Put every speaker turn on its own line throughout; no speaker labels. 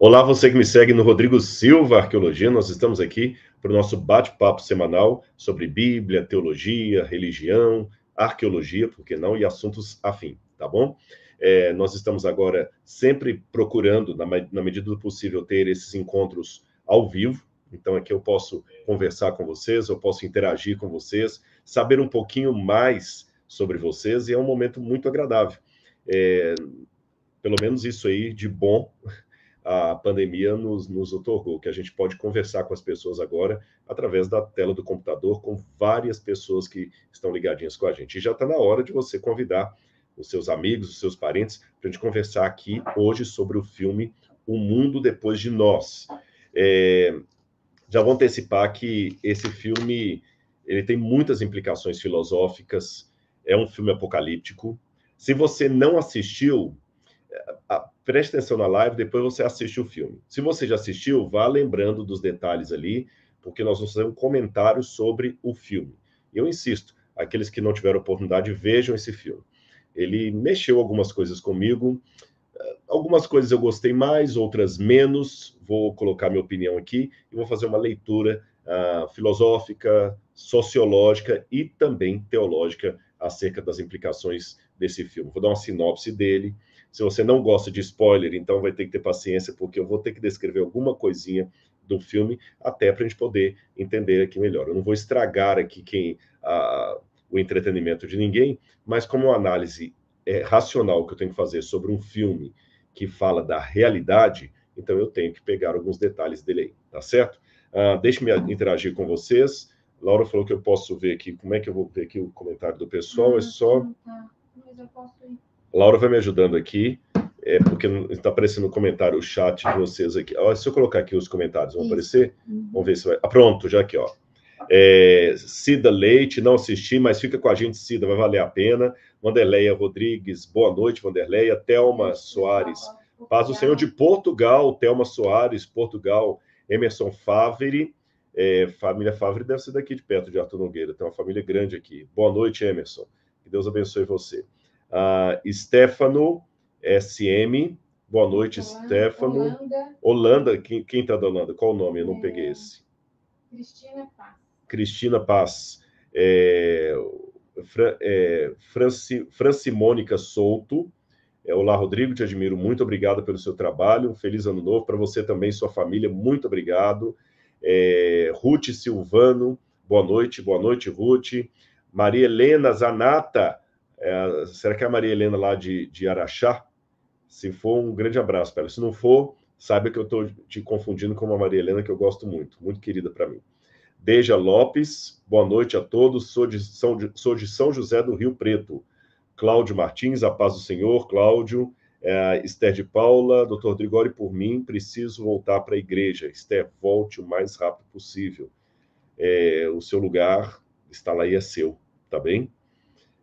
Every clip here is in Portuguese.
Olá, você que me segue no Rodrigo Silva Arqueologia. Nós estamos aqui para o nosso bate-papo semanal sobre Bíblia, teologia, religião, arqueologia, por que não, e assuntos afim, tá bom? É, nós estamos agora sempre procurando, na, na medida do possível, ter esses encontros ao vivo. Então, aqui eu posso conversar com vocês, eu posso interagir com vocês, saber um pouquinho mais sobre vocês, e é um momento muito agradável. É, pelo menos isso aí de bom a pandemia nos, nos otorgou, que a gente pode conversar com as pessoas agora através da tela do computador, com várias pessoas que estão ligadinhas com a gente. E já está na hora de você convidar os seus amigos, os seus parentes, para a gente conversar aqui hoje sobre o filme O Mundo Depois de Nós. É, já vou antecipar que esse filme ele tem muitas implicações filosóficas, é um filme apocalíptico. Se você não assistiu, preste atenção na live, depois você assiste o filme. Se você já assistiu, vá lembrando dos detalhes ali, porque nós vamos fazer um comentário sobre o filme. Eu insisto, aqueles que não tiveram oportunidade, vejam esse filme. Ele mexeu algumas coisas comigo, eh, algumas coisas eu gostei mais, outras menos. Vou colocar minha opinião aqui e vou fazer uma leitura uh, filosófica, sociológica e também teológica acerca das implicações desse filme. Vou dar uma sinopse dele, se você não gosta de spoiler, então vai ter que ter paciência, porque eu vou ter que descrever alguma coisinha do filme até para a gente poder entender aqui melhor. Eu não vou estragar aqui quem a, o entretenimento de ninguém, mas como uma análise é, racional que eu tenho que fazer sobre um filme que fala da realidade, então eu tenho que pegar alguns detalhes dele aí, tá certo? Uh, Deixe-me interagir com vocês. Laura falou que eu posso ver aqui, como é que eu vou ver aqui o comentário do pessoal? Não, é ah, só. Tá, tá. Mas eu posso ir. Laura vai me ajudando aqui, é, porque está aparecendo um comentário, o chat de vocês aqui. Ó, se eu colocar aqui os comentários, vão aparecer? Uhum. Vamos ver se vai. Ah, pronto, já aqui, ó. É, Cida Leite, não assisti, mas fica com a gente, Cida, vai valer a pena. Wanderleia Rodrigues, boa noite, Wanderleia. Thelma Soares, paz do Senhor de Portugal, Thelma Soares, Portugal. Emerson Favre, é, família Favre deve ser daqui de perto de Arthur Nogueira, tem uma família grande aqui. Boa noite, Emerson. Que Deus abençoe você. A Stefano SM, boa noite, Olá, Stefano. Holanda, Holanda quem, quem tá da Holanda? Qual o nome? Eu não é, peguei esse. Cristina Paz. Cristina Paz. É, Fran, é, Franci, Francimônica Souto. É, Olá, Rodrigo, te admiro muito. Obrigado pelo seu trabalho. Um feliz ano novo para você também, sua família. Muito obrigado. É, Ruth Silvano, boa noite, boa noite, Ruth. Maria Helena Zanata, é, será que é a Maria Helena lá de, de Araxá? Se for, um grande abraço para ela. Se não for, saiba que eu estou te confundindo com uma Maria Helena que eu gosto muito, muito querida para mim. Deja Lopes, boa noite a todos. Sou de, São, sou de São José do Rio Preto. Cláudio Martins, a paz do Senhor, Cláudio. É, Esther de Paula, doutor Drigori, por mim, preciso voltar para a igreja. Esther, volte o mais rápido possível. É, o seu lugar está lá e é seu, tá bem?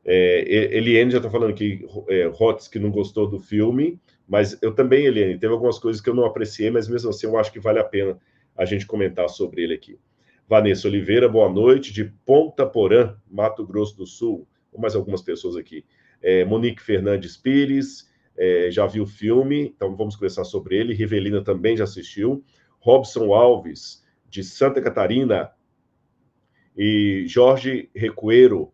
É, Eliane já está falando que é, Hotz que não gostou do filme, mas eu também, Eliane, teve algumas coisas que eu não apreciei, mas mesmo assim eu acho que vale a pena a gente comentar sobre ele aqui. Vanessa Oliveira, boa noite, de Ponta Porã, Mato Grosso do Sul, mais algumas pessoas aqui. É, Monique Fernandes Pires, é, já viu o filme, então vamos conversar sobre ele. Rivelina também já assistiu. Robson Alves, de Santa Catarina. E Jorge Recueiro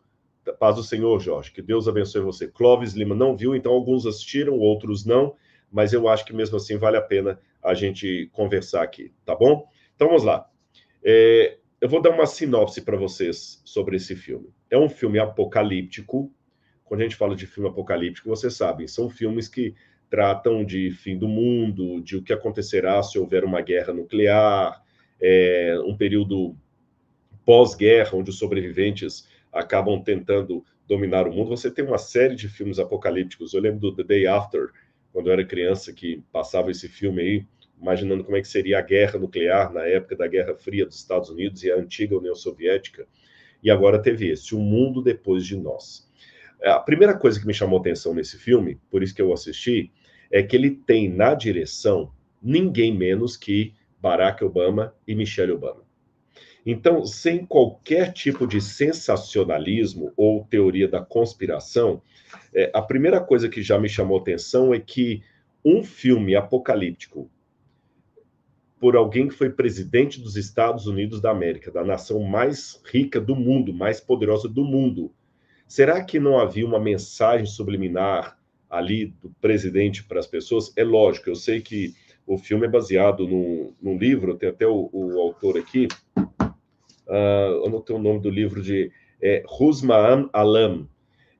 Paz do Senhor, Jorge. Que Deus abençoe você. Clóvis Lima não viu, então alguns assistiram, outros não, mas eu acho que mesmo assim vale a pena a gente conversar aqui, tá bom? Então vamos lá. É, eu vou dar uma sinopse para vocês sobre esse filme. É um filme apocalíptico. Quando a gente fala de filme apocalíptico, vocês sabem, são filmes que tratam de fim do mundo, de o que acontecerá se houver uma guerra nuclear, é, um período pós-guerra, onde os sobreviventes acabam tentando dominar o mundo. Você tem uma série de filmes apocalípticos. Eu lembro do The Day After, quando eu era criança, que passava esse filme aí, imaginando como é que seria a guerra nuclear na época da Guerra Fria dos Estados Unidos e a antiga União Soviética. E agora teve esse, O Mundo Depois de Nós. É, a primeira coisa que me chamou atenção nesse filme, por isso que eu assisti, é que ele tem na direção ninguém menos que Barack Obama e Michelle Obama. Então, sem qualquer tipo de sensacionalismo ou teoria da conspiração, é, a primeira coisa que já me chamou atenção é que um filme apocalíptico por alguém que foi presidente dos Estados Unidos da América, da nação mais rica do mundo, mais poderosa do mundo. Será que não havia uma mensagem subliminar ali do presidente para as pessoas? É lógico, eu sei que o filme é baseado num, num livro, tem até o, o autor aqui, uh, eu não tenho o nome do livro de é, Husman Alam.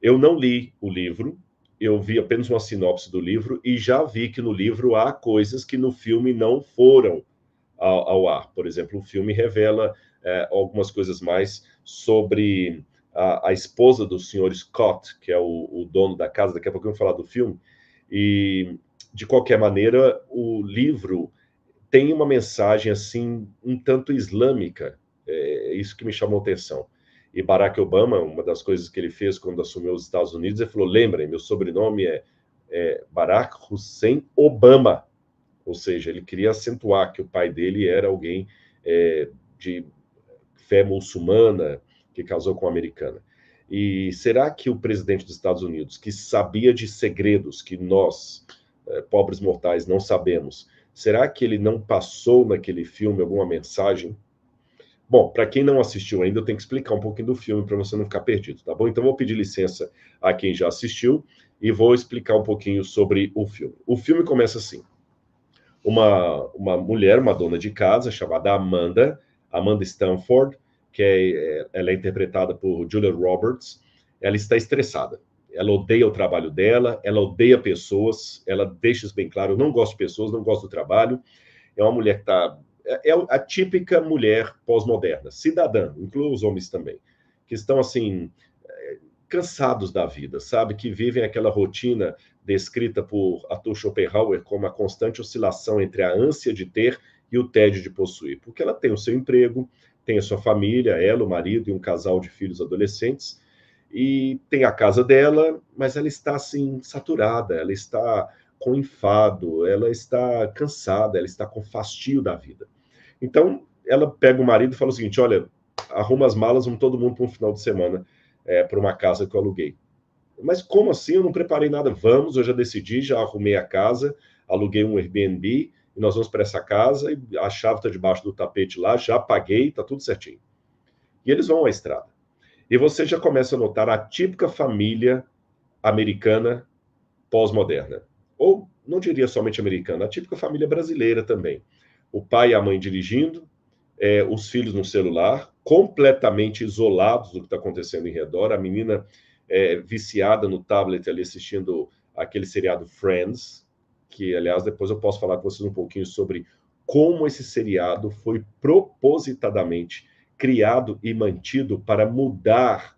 Eu não li o livro, eu vi apenas uma sinopse do livro e já vi que no livro há coisas que no filme não foram ao, ao ar. Por exemplo, o filme revela é, algumas coisas mais sobre a, a, esposa do senhor Scott, que é o, o dono da casa. Daqui a pouco eu vou falar do filme. E, de qualquer maneira, o livro tem uma mensagem assim um tanto islâmica é, é isso que me chamou atenção. E Barack Obama, uma das coisas que ele fez quando assumiu os Estados Unidos, ele falou: lembrem, meu sobrenome é, é Barack Hussein Obama. Ou seja, ele queria acentuar que o pai dele era alguém é, de fé muçulmana, que casou com uma americana. E será que o presidente dos Estados Unidos, que sabia de segredos que nós, é, pobres mortais, não sabemos, será que ele não passou naquele filme alguma mensagem Bom, para quem não assistiu ainda, eu tenho que explicar um pouquinho do filme para você não ficar perdido, tá bom? Então vou pedir licença a quem já assistiu e vou explicar um pouquinho sobre o filme. O filme começa assim: uma, uma mulher, uma dona de casa chamada Amanda, Amanda Stanford, que é, é, ela é interpretada por Julia Roberts, ela está estressada. Ela odeia o trabalho dela, ela odeia pessoas, ela deixa isso bem claro: eu não gosto de pessoas, não gosto do trabalho. É uma mulher que está é, é a típica mulher pós-moderna, cidadã, inclua os homens também, que estão assim é, cansados da vida, sabe, que vivem aquela rotina descrita por Arthur Schopenhauer como a constante oscilação entre a ânsia de ter e o tédio de possuir, porque ela tem o seu emprego, tem a sua família, ela, o marido e um casal de filhos adolescentes, e tem a casa dela, mas ela está assim saturada, ela está com enfado, ela está cansada, ela está com fastio da vida. Então, ela pega o marido e fala o seguinte: olha, arruma as malas, vamos todo mundo para um final de semana é, para uma casa que eu aluguei. Mas como assim? Eu não preparei nada. Vamos, eu já decidi, já arrumei a casa, aluguei um Airbnb e nós vamos para essa casa e a chave está debaixo do tapete lá, já paguei, está tudo certinho. E eles vão à estrada. E você já começa a notar a típica família americana pós-moderna. Ou não diria somente americana, a típica família brasileira também o pai e a mãe dirigindo, é, os filhos no celular, completamente isolados do que está acontecendo em redor, a menina é, viciada no tablet ali assistindo aquele seriado Friends, que aliás depois eu posso falar com vocês um pouquinho sobre como esse seriado foi propositadamente criado e mantido para mudar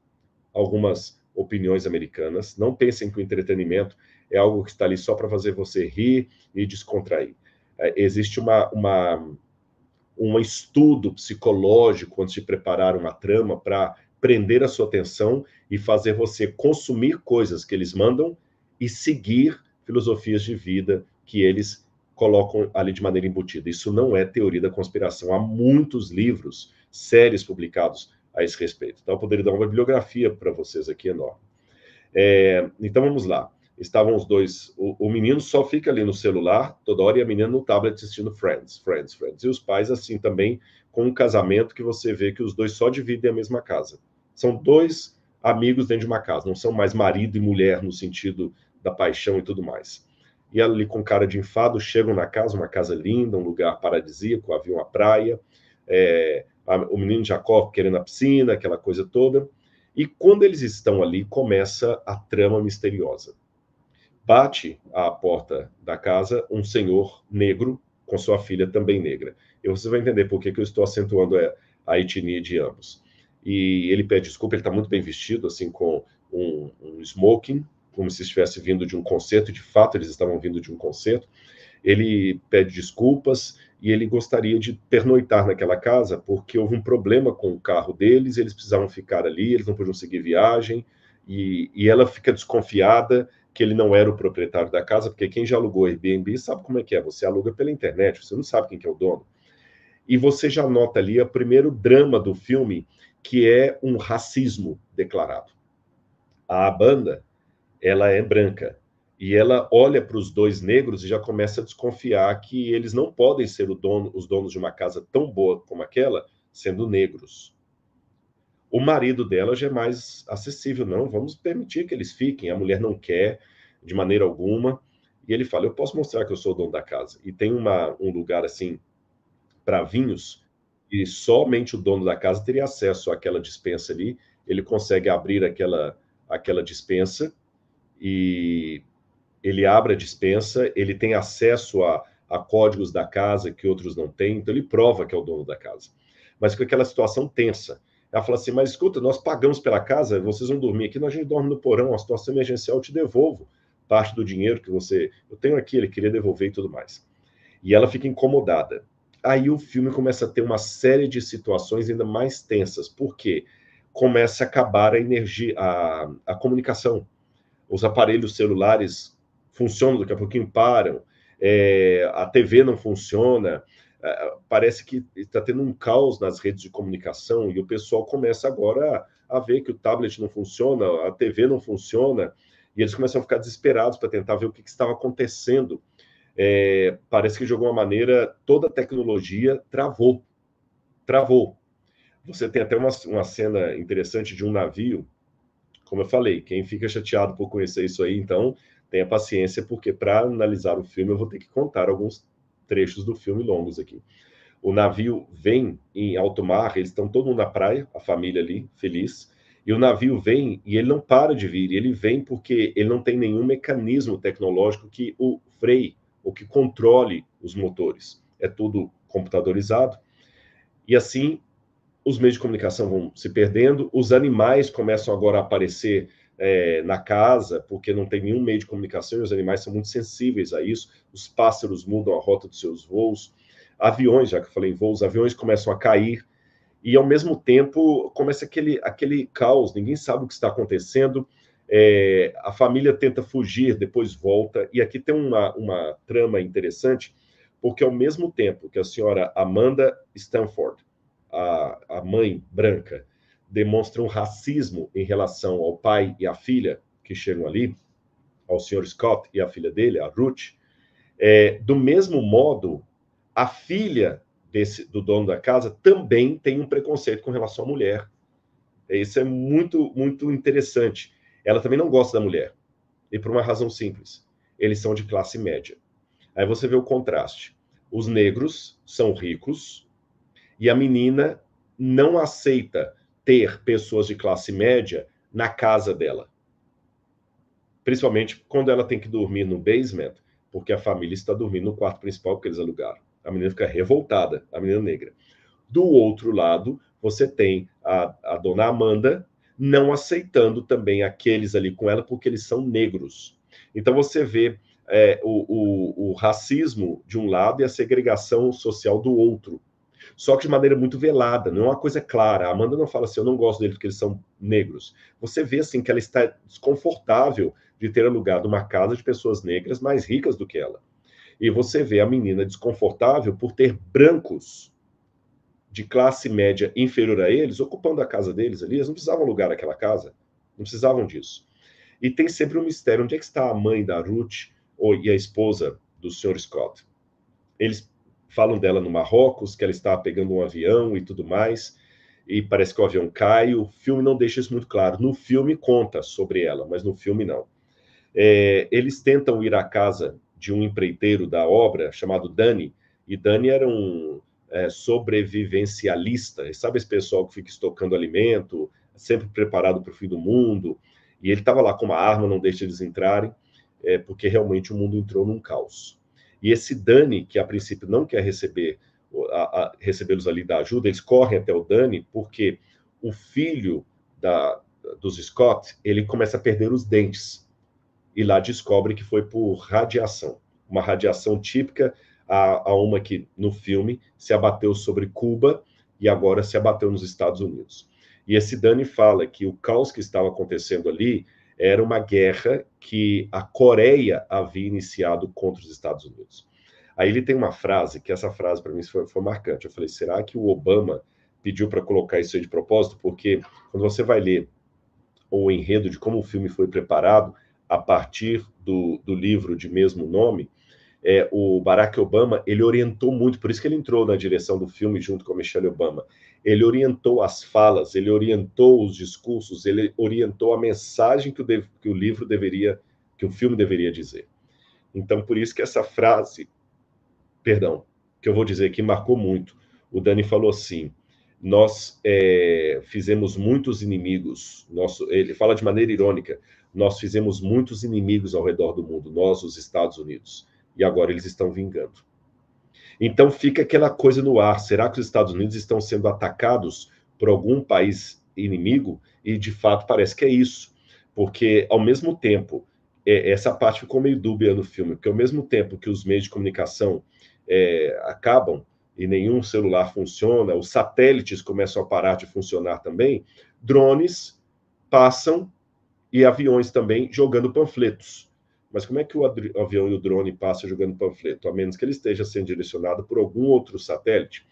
algumas opiniões americanas. Não pensem que o entretenimento é algo que está ali só para fazer você rir e descontrair. É, existe uma, uma, um estudo psicológico antes de preparar uma trama para prender a sua atenção e fazer você consumir coisas que eles mandam e seguir filosofias de vida que eles colocam ali de maneira embutida. Isso não é teoria da conspiração. Há muitos livros, séries publicados a esse respeito. Então, eu poderia dar uma bibliografia para vocês aqui enorme. É, então, vamos lá estavam os dois. O, o, menino só fica ali no celular toda hora e a menina no tablet assistindo Friends, Friends, Friends. E os pais, assim também, com um casamento que você vê que os dois só dividem a mesma casa. São dois amigos dentro de uma casa, não são mais marido e mulher no sentido da paixão e tudo mais. E ali com cara de enfado chegam na casa, uma casa linda, um lugar paradisíaco, havia uma praia, é, a, o menino Jacó querendo a piscina, aquela coisa toda. E quando eles estão ali, começa a trama misteriosa bate à porta da casa um senhor negro com sua filha também negra. E você vai entender por que, que eu estou acentuando é, a etnia de ambos. E ele pede desculpa, ele está muito bem vestido, assim, com um, um smoking, como se estivesse vindo de um concerto, de fato eles estavam vindo de um concerto. Ele pede desculpas e ele gostaria de pernoitar naquela casa porque houve um problema com o carro deles, eles precisavam ficar ali, eles não podiam seguir viagem. E, e ela fica desconfiada que ele não era o proprietário da casa, porque quem já alugou Airbnb sabe como é que é. Você aluga pela internet, você não sabe quem que é o dono. E você já nota ali o primeiro drama do filme, que é um racismo declarado. A banda, ela é branca e ela olha para os dois negros e já começa a desconfiar que eles não podem ser dono, os donos de uma casa tão boa como aquela sendo negros. O marido dela já é mais acessível, não, vamos permitir que eles fiquem, a mulher não quer de maneira alguma. E ele fala: Eu posso mostrar que eu sou o dono da casa. E tem uma, um lugar assim para vinhos, e somente o dono da casa teria acesso àquela dispensa ali. Ele consegue abrir aquela, aquela dispensa e ele abre a dispensa, ele tem acesso a, a códigos da casa que outros não têm, então ele prova que é o dono da casa. Mas com aquela situação tensa. Ela fala assim: mas escuta, nós pagamos pela casa, vocês vão dormir aqui, nós a gente dorme no porão, a situação emergencial eu te devolvo parte do dinheiro que você. Eu tenho aqui, ele queria devolver e tudo mais. E ela fica incomodada. Aí o filme começa a ter uma série de situações ainda mais tensas, porque começa a acabar a energia, a, a comunicação. Os aparelhos celulares funcionam, daqui a pouquinho param, é, a TV não funciona, é, parece que está tendo um caos nas redes de comunicação e o pessoal começa agora a, a, ver que o tablet não funciona, a TV não funciona, e eles começam a ficar desesperados para tentar ver o que, que estava acontecendo. É, parece que de alguma maneira toda a tecnologia travou. Travou. Você tem até uma, uma cena interessante de um navio, como eu falei, quem fica chateado por conhecer isso aí, então tenha paciência, porque para analisar o filme eu vou ter que contar alguns trechos do filme longos aqui. O navio vem em alto mar, eles estão todo mundo na praia, a família ali, feliz. E o navio vem e ele não para de vir, ele vem porque ele não tem nenhum mecanismo tecnológico que o freie ou que controle os motores. É tudo computadorizado. E assim, os meios de comunicação vão se perdendo, os animais começam agora a aparecer é, na casa, porque não tem nenhum meio de comunicação e os animais são muito sensíveis a isso. Os pássaros mudam a rota dos seus voos, aviões, já que eu falei em voos, aviões começam a cair e ao mesmo tempo começa aquele, aquele caos, ninguém sabe o que está acontecendo. É, a família tenta fugir, depois volta, e aqui tem uma, uma trama interessante, porque ao mesmo tempo que a senhora Amanda Stanford, a, a mãe branca, demonstra um racismo em relação ao pai e à filha que chegam ali, ao Sr. Scott e à filha dele, a Ruth. É, do mesmo modo, a filha desse, do dono da casa também tem um preconceito com relação à mulher. Isso é muito, muito interessante. Ela também não gosta da mulher. E por uma razão simples: eles são de classe média. Aí você vê o contraste. Os negros são ricos e a menina não aceita ter pessoas de classe média na casa dela. Principalmente quando ela tem que dormir no basement, porque a família está dormindo no quarto principal que eles alugaram. A menina fica revoltada, a menina negra. Do outro lado, você tem a, a dona Amanda não aceitando também aqueles ali com ela, porque eles são negros. Então você vê é, o, o, o racismo de um lado e a segregação social do outro só que de maneira muito velada, não é uma coisa clara. A Amanda não fala assim, eu não gosto deles porque eles são negros. Você vê assim que ela está desconfortável de ter alugado uma casa de pessoas negras mais ricas do que ela. E você vê a menina desconfortável por ter brancos de classe média inferior a eles ocupando a casa deles ali, eles não precisavam alugar aquela casa, não precisavam disso. E tem sempre um mistério, onde é que está a mãe da Ruth ou, e a esposa do Sr. Scott? Eles falam dela no Marrocos, que ela estava pegando um avião e tudo mais, e parece que o avião cai. O filme não deixa isso muito claro. No filme conta sobre ela, mas no filme não. É, eles tentam ir à casa de um empreiteiro da obra chamado Dani, e Dani era um é, sobrevivencialista, sabe esse pessoal que fica estocando alimento, sempre preparado para o fim do mundo, e ele estava lá com uma arma, não deixa eles entrarem, é, porque realmente o mundo entrou num caos. E esse Dani, que a princípio não quer receber recebê-los ali da ajuda, eles correm até o Dani, porque o filho da, dos Scott, ele começa a perder os dentes. E lá descobre que foi por radiação. Uma radiação típica a, a uma que, no filme, se abateu sobre Cuba e agora se abateu nos Estados Unidos. E esse Dani fala que o caos que estava acontecendo ali era uma guerra que a Coreia havia iniciado contra os Estados Unidos. Aí ele tem uma frase, que essa frase para mim foi, foi, marcante. Eu falei, será que o Obama pediu para colocar isso aí de propósito? Porque quando você vai ler o enredo de como o filme foi preparado, a partir do, do livro de mesmo nome, é, o Barack Obama, ele orientou muito, por isso que ele entrou na direção do filme junto com a Michelle Obama. Ele orientou as falas, ele orientou os discursos, ele orientou a mensagem que o, que o livro deveria, que o filme deveria dizer. Então, por isso que essa frase, perdão, que eu vou dizer que marcou muito. O Dani falou assim: nós é, fizemos muitos inimigos. Nosso, ele fala de maneira irônica: nós fizemos muitos inimigos ao redor do mundo, nós, os Estados Unidos e agora eles estão vingando. Então fica aquela coisa no ar: será que os Estados Unidos estão sendo atacados por algum país inimigo? E de fato parece que é isso, porque ao mesmo tempo, é, essa parte ficou meio dúbia no filme, porque ao mesmo tempo que os meios de comunicação é, acabam e nenhum celular funciona, os satélites começam a parar de funcionar também, drones passam e aviões também jogando panfletos. Mas como é que o avião e o drone passam jogando panfleto? A menos que ele esteja sendo direcionado por algum outro satélite.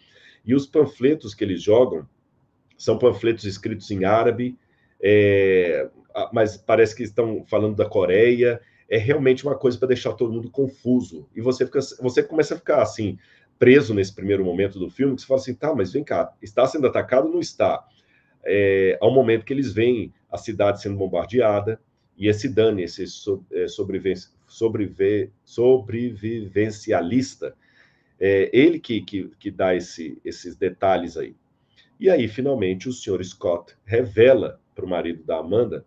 E os panfletos que eles jogam são panfletos escritos em árabe, é, mas parece que estão falando da Coreia. É realmente uma coisa para deixar todo mundo confuso. E você, fica, você começa a ficar assim, preso nesse primeiro momento do filme, que você fala assim: tá, mas vem cá, está sendo atacado ou não está? É, ao momento que eles veem a cidade sendo bombardeada, e esse Dani, esse é, sobrevivencialista, sobrevivencialista é ele que, que, que dá esse, esses detalhes aí. E aí, finalmente, o senhor Scott revela para o marido da Amanda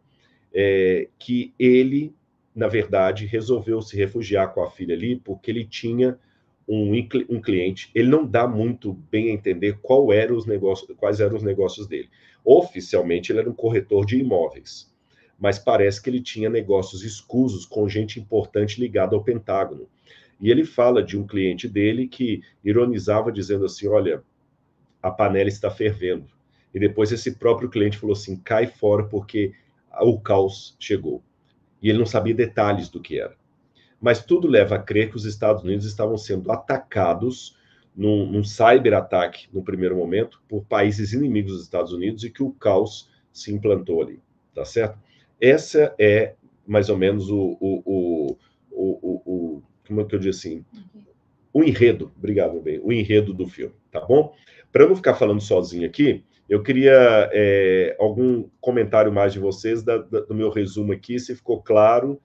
é, que ele, na verdade, resolveu se refugiar com a filha ali porque ele tinha um, um cliente. Ele não dá muito bem a entender qual era os negócios, quais eram os negócios dele. Oficialmente, ele era um corretor de imóveis mas parece que ele tinha negócios escusos com gente importante ligada ao Pentágono. E ele fala de um cliente dele que ironizava dizendo assim: "Olha, a panela está fervendo". E depois esse próprio cliente falou assim: "Cai fora porque o caos chegou". E ele não sabia detalhes do que era. Mas tudo leva a crer que os Estados Unidos estavam sendo atacados num, num cyber-ataque, no primeiro momento, por países inimigos dos Estados Unidos e que o caos se implantou ali, tá certo? Essa é mais ou menos o, o, o, o como é que eu digo assim? O enredo, obrigado, bem, o enredo do filme, tá bom? Para eu não ficar falando sozinho aqui, eu queria é, algum comentário mais de vocês da, da, do meu resumo aqui, se ficou claro,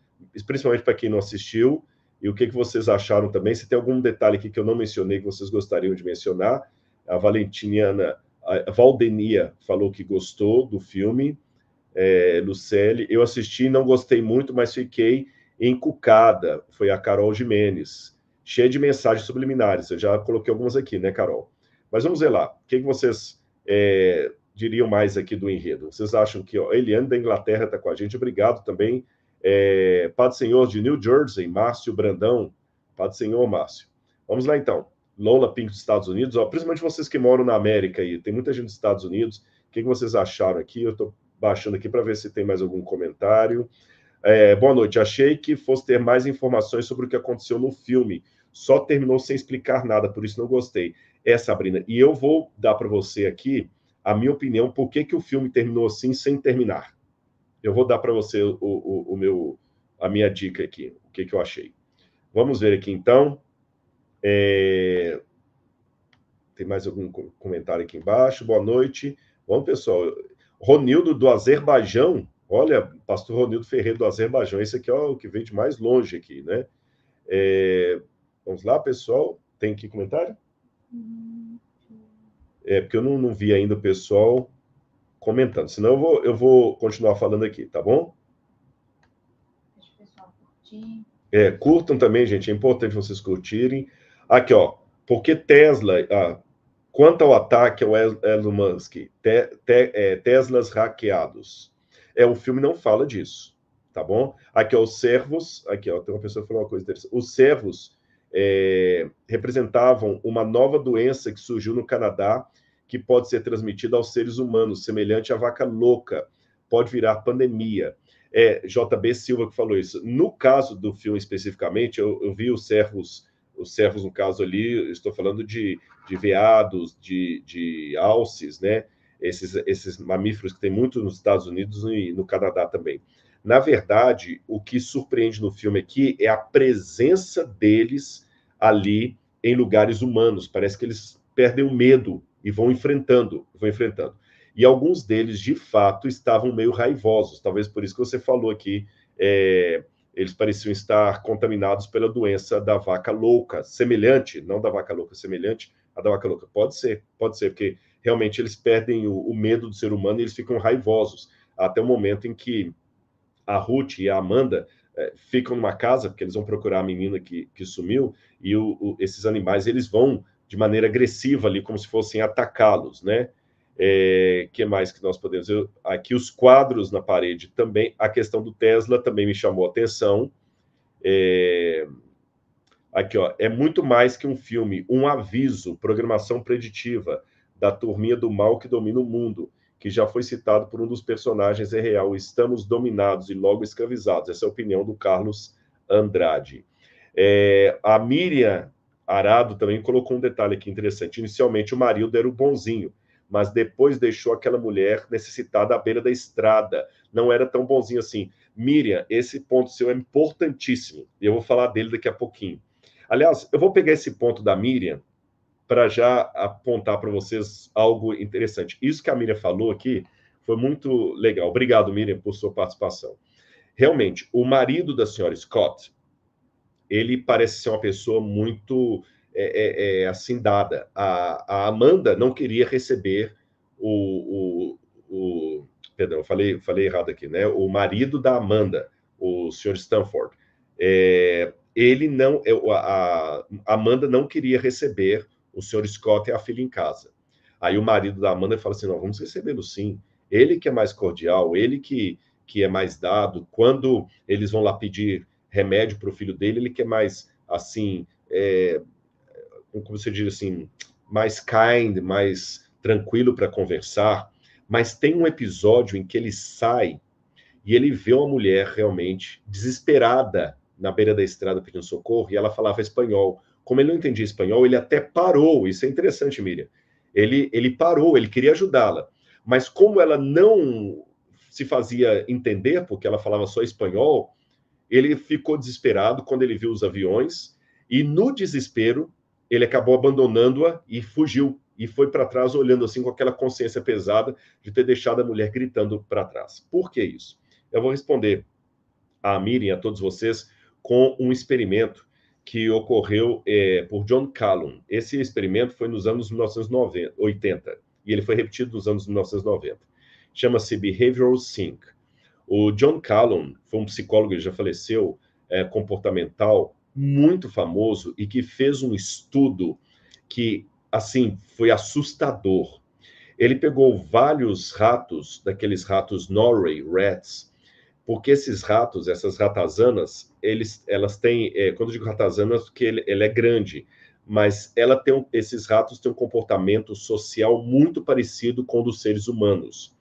principalmente para quem não assistiu, e o que, que vocês acharam também. Se tem algum detalhe aqui que eu não mencionei que vocês gostariam de mencionar, a Valentiniana, a Valdenia falou que gostou do filme, é, Lucelli. Eu assisti, não gostei muito, mas fiquei encucada. Foi a Carol Jimenez, cheia de mensagens subliminares. Eu já coloquei algumas aqui, né, Carol? Mas vamos ver lá. O que, que vocês é, diriam mais aqui do enredo? Vocês acham que ó, Eliane da Inglaterra está com a gente? Obrigado também. É, Padre Senhor de New Jersey, Márcio Brandão. Padre Senhor, Márcio. Vamos lá então. Lola Pink dos Estados Unidos, ó, principalmente vocês que moram na América aí, tem muita gente dos Estados Unidos. O que, que vocês acharam aqui? Eu estou baixando aqui para ver se tem mais algum comentário. É, boa noite. Achei que fosse ter mais informações sobre o que aconteceu no filme. Só terminou sem explicar nada, por isso não gostei. É, Sabrina, e eu vou dar para você aqui a minha opinião, por que, que o filme terminou assim sem terminar. Eu vou dar para você o, o, o, meu, a minha dica aqui, o que, que eu achei. Vamos ver aqui então. É... Tem mais algum comentário aqui embaixo? Boa noite. Bom, pessoal, Ronildo do Azerbaijão, olha, pastor Ronildo Ferreira do Azerbaijão, esse aqui é o que vem de mais longe aqui, né? É, vamos lá, pessoal, tem aqui comentário? É, porque eu não, não vi ainda o pessoal comentando, senão eu vou, eu vou continuar falando aqui, tá bom? Deixa o pessoal curtir. É, curtam também, gente, é importante vocês curtirem. Aqui, ó, porque Tesla, ah, Quanto ao ataque ao Elon Musk, te, te, é, Teslas hackeados, é, o filme não fala disso, tá bom? Aqui, ó, os servos, aqui, ó, tem uma pessoa falando uma coisa interessante. Os servos é, representavam uma nova doença que surgiu no Canadá que pode ser transmitida aos seres humanos, semelhante à vaca louca, pode virar pandemia. É JB Silva que falou isso. No caso do filme especificamente, eu, eu vi os servos os servos, no caso ali, estou falando de, de veados, de, de alces, né? Esses, esses mamíferos que tem muito nos Estados Unidos e no Canadá também. Na verdade, o que surpreende no filme aqui é a presença deles ali em lugares humanos. Parece que eles perdem o medo e vão enfrentando, vão enfrentando. E alguns deles, de fato, estavam meio raivosos. Talvez por isso que você falou aqui é, eles pareciam estar contaminados pela doença da vaca louca, semelhante, não da vaca louca, semelhante à da vaca louca. Pode ser, pode ser, porque realmente eles perdem o, o medo do ser humano e eles ficam raivosos, até o momento em que a Ruth e a Amanda é, ficam numa casa, porque eles vão procurar a menina que, que sumiu, e o, o, esses animais, eles vão de maneira agressiva ali, como se fossem atacá-los, né? É, que mais que nós podemos ver? Aqui os quadros na parede também. A questão do Tesla também me chamou a atenção. É, aqui, ó. É muito mais que um filme, um aviso, programação preditiva da turminha do mal que domina o mundo, que já foi citado por um dos personagens, é real. Estamos dominados e logo escravizados. Essa é a opinião do Carlos Andrade. É, a Miriam Arado também colocou um detalhe aqui interessante. Inicialmente, o marido era o bonzinho mas depois deixou aquela mulher necessitada à beira da estrada. Não era tão bonzinho assim. Miriam, esse ponto seu é importantíssimo, e eu vou falar dele daqui a pouquinho. Aliás, eu vou pegar esse ponto da Miriam para já apontar para vocês algo interessante. Isso que a Miriam falou aqui foi muito legal. Obrigado, Miriam, por sua participação. Realmente, o marido da senhora Scott, ele parece ser uma pessoa muito é, é, é, assim dada. A, a, Amanda não queria receber o, o, o perdão, eu falei, falei errado aqui, né? O marido da Amanda, o senhor Stanford, é, ele não, é, a, a Amanda não queria receber o senhor Scott e a filha em casa. Aí o marido da Amanda fala assim, não, vamos recebê-lo sim. Ele que é mais cordial, ele que, que é mais dado. Quando eles vão lá pedir remédio para o filho dele, ele que é mais assim é, como você diz assim, mais kind, mais tranquilo para conversar, mas tem um episódio em que ele sai e ele vê uma mulher realmente desesperada na beira da estrada pedindo socorro e ela falava espanhol. Como ele não entendia espanhol, ele até parou. Isso é interessante, Miriam. Ele, ele parou, ele queria ajudá-la. Mas como ela não se fazia entender, porque ela falava só espanhol, ele ficou desesperado quando ele viu os aviões e, no desespero, ele acabou abandonando-a e fugiu e foi para trás olhando assim com aquela consciência pesada de ter deixado a mulher gritando para trás. Por que isso? Eu vou responder a Miriam, a todos vocês, com um experimento que ocorreu é, por John Callum. Esse experimento foi nos anos 1980 e ele foi repetido nos anos 1990. Chama-se Behavioral Sync. O John Callum foi um psicólogo, ele já faleceu, é, comportamental, muito famoso e que fez um estudo que, assim, foi assustador. Ele pegou vários ratos, daqueles ratos Norway rats, porque esses ratos, essas ratazanas, eles, elas têm, é, quando eu digo ratazanas, é porque ele, ele, é grande, mas ela tem um, esses ratos têm um comportamento social muito parecido com o dos seres humanos.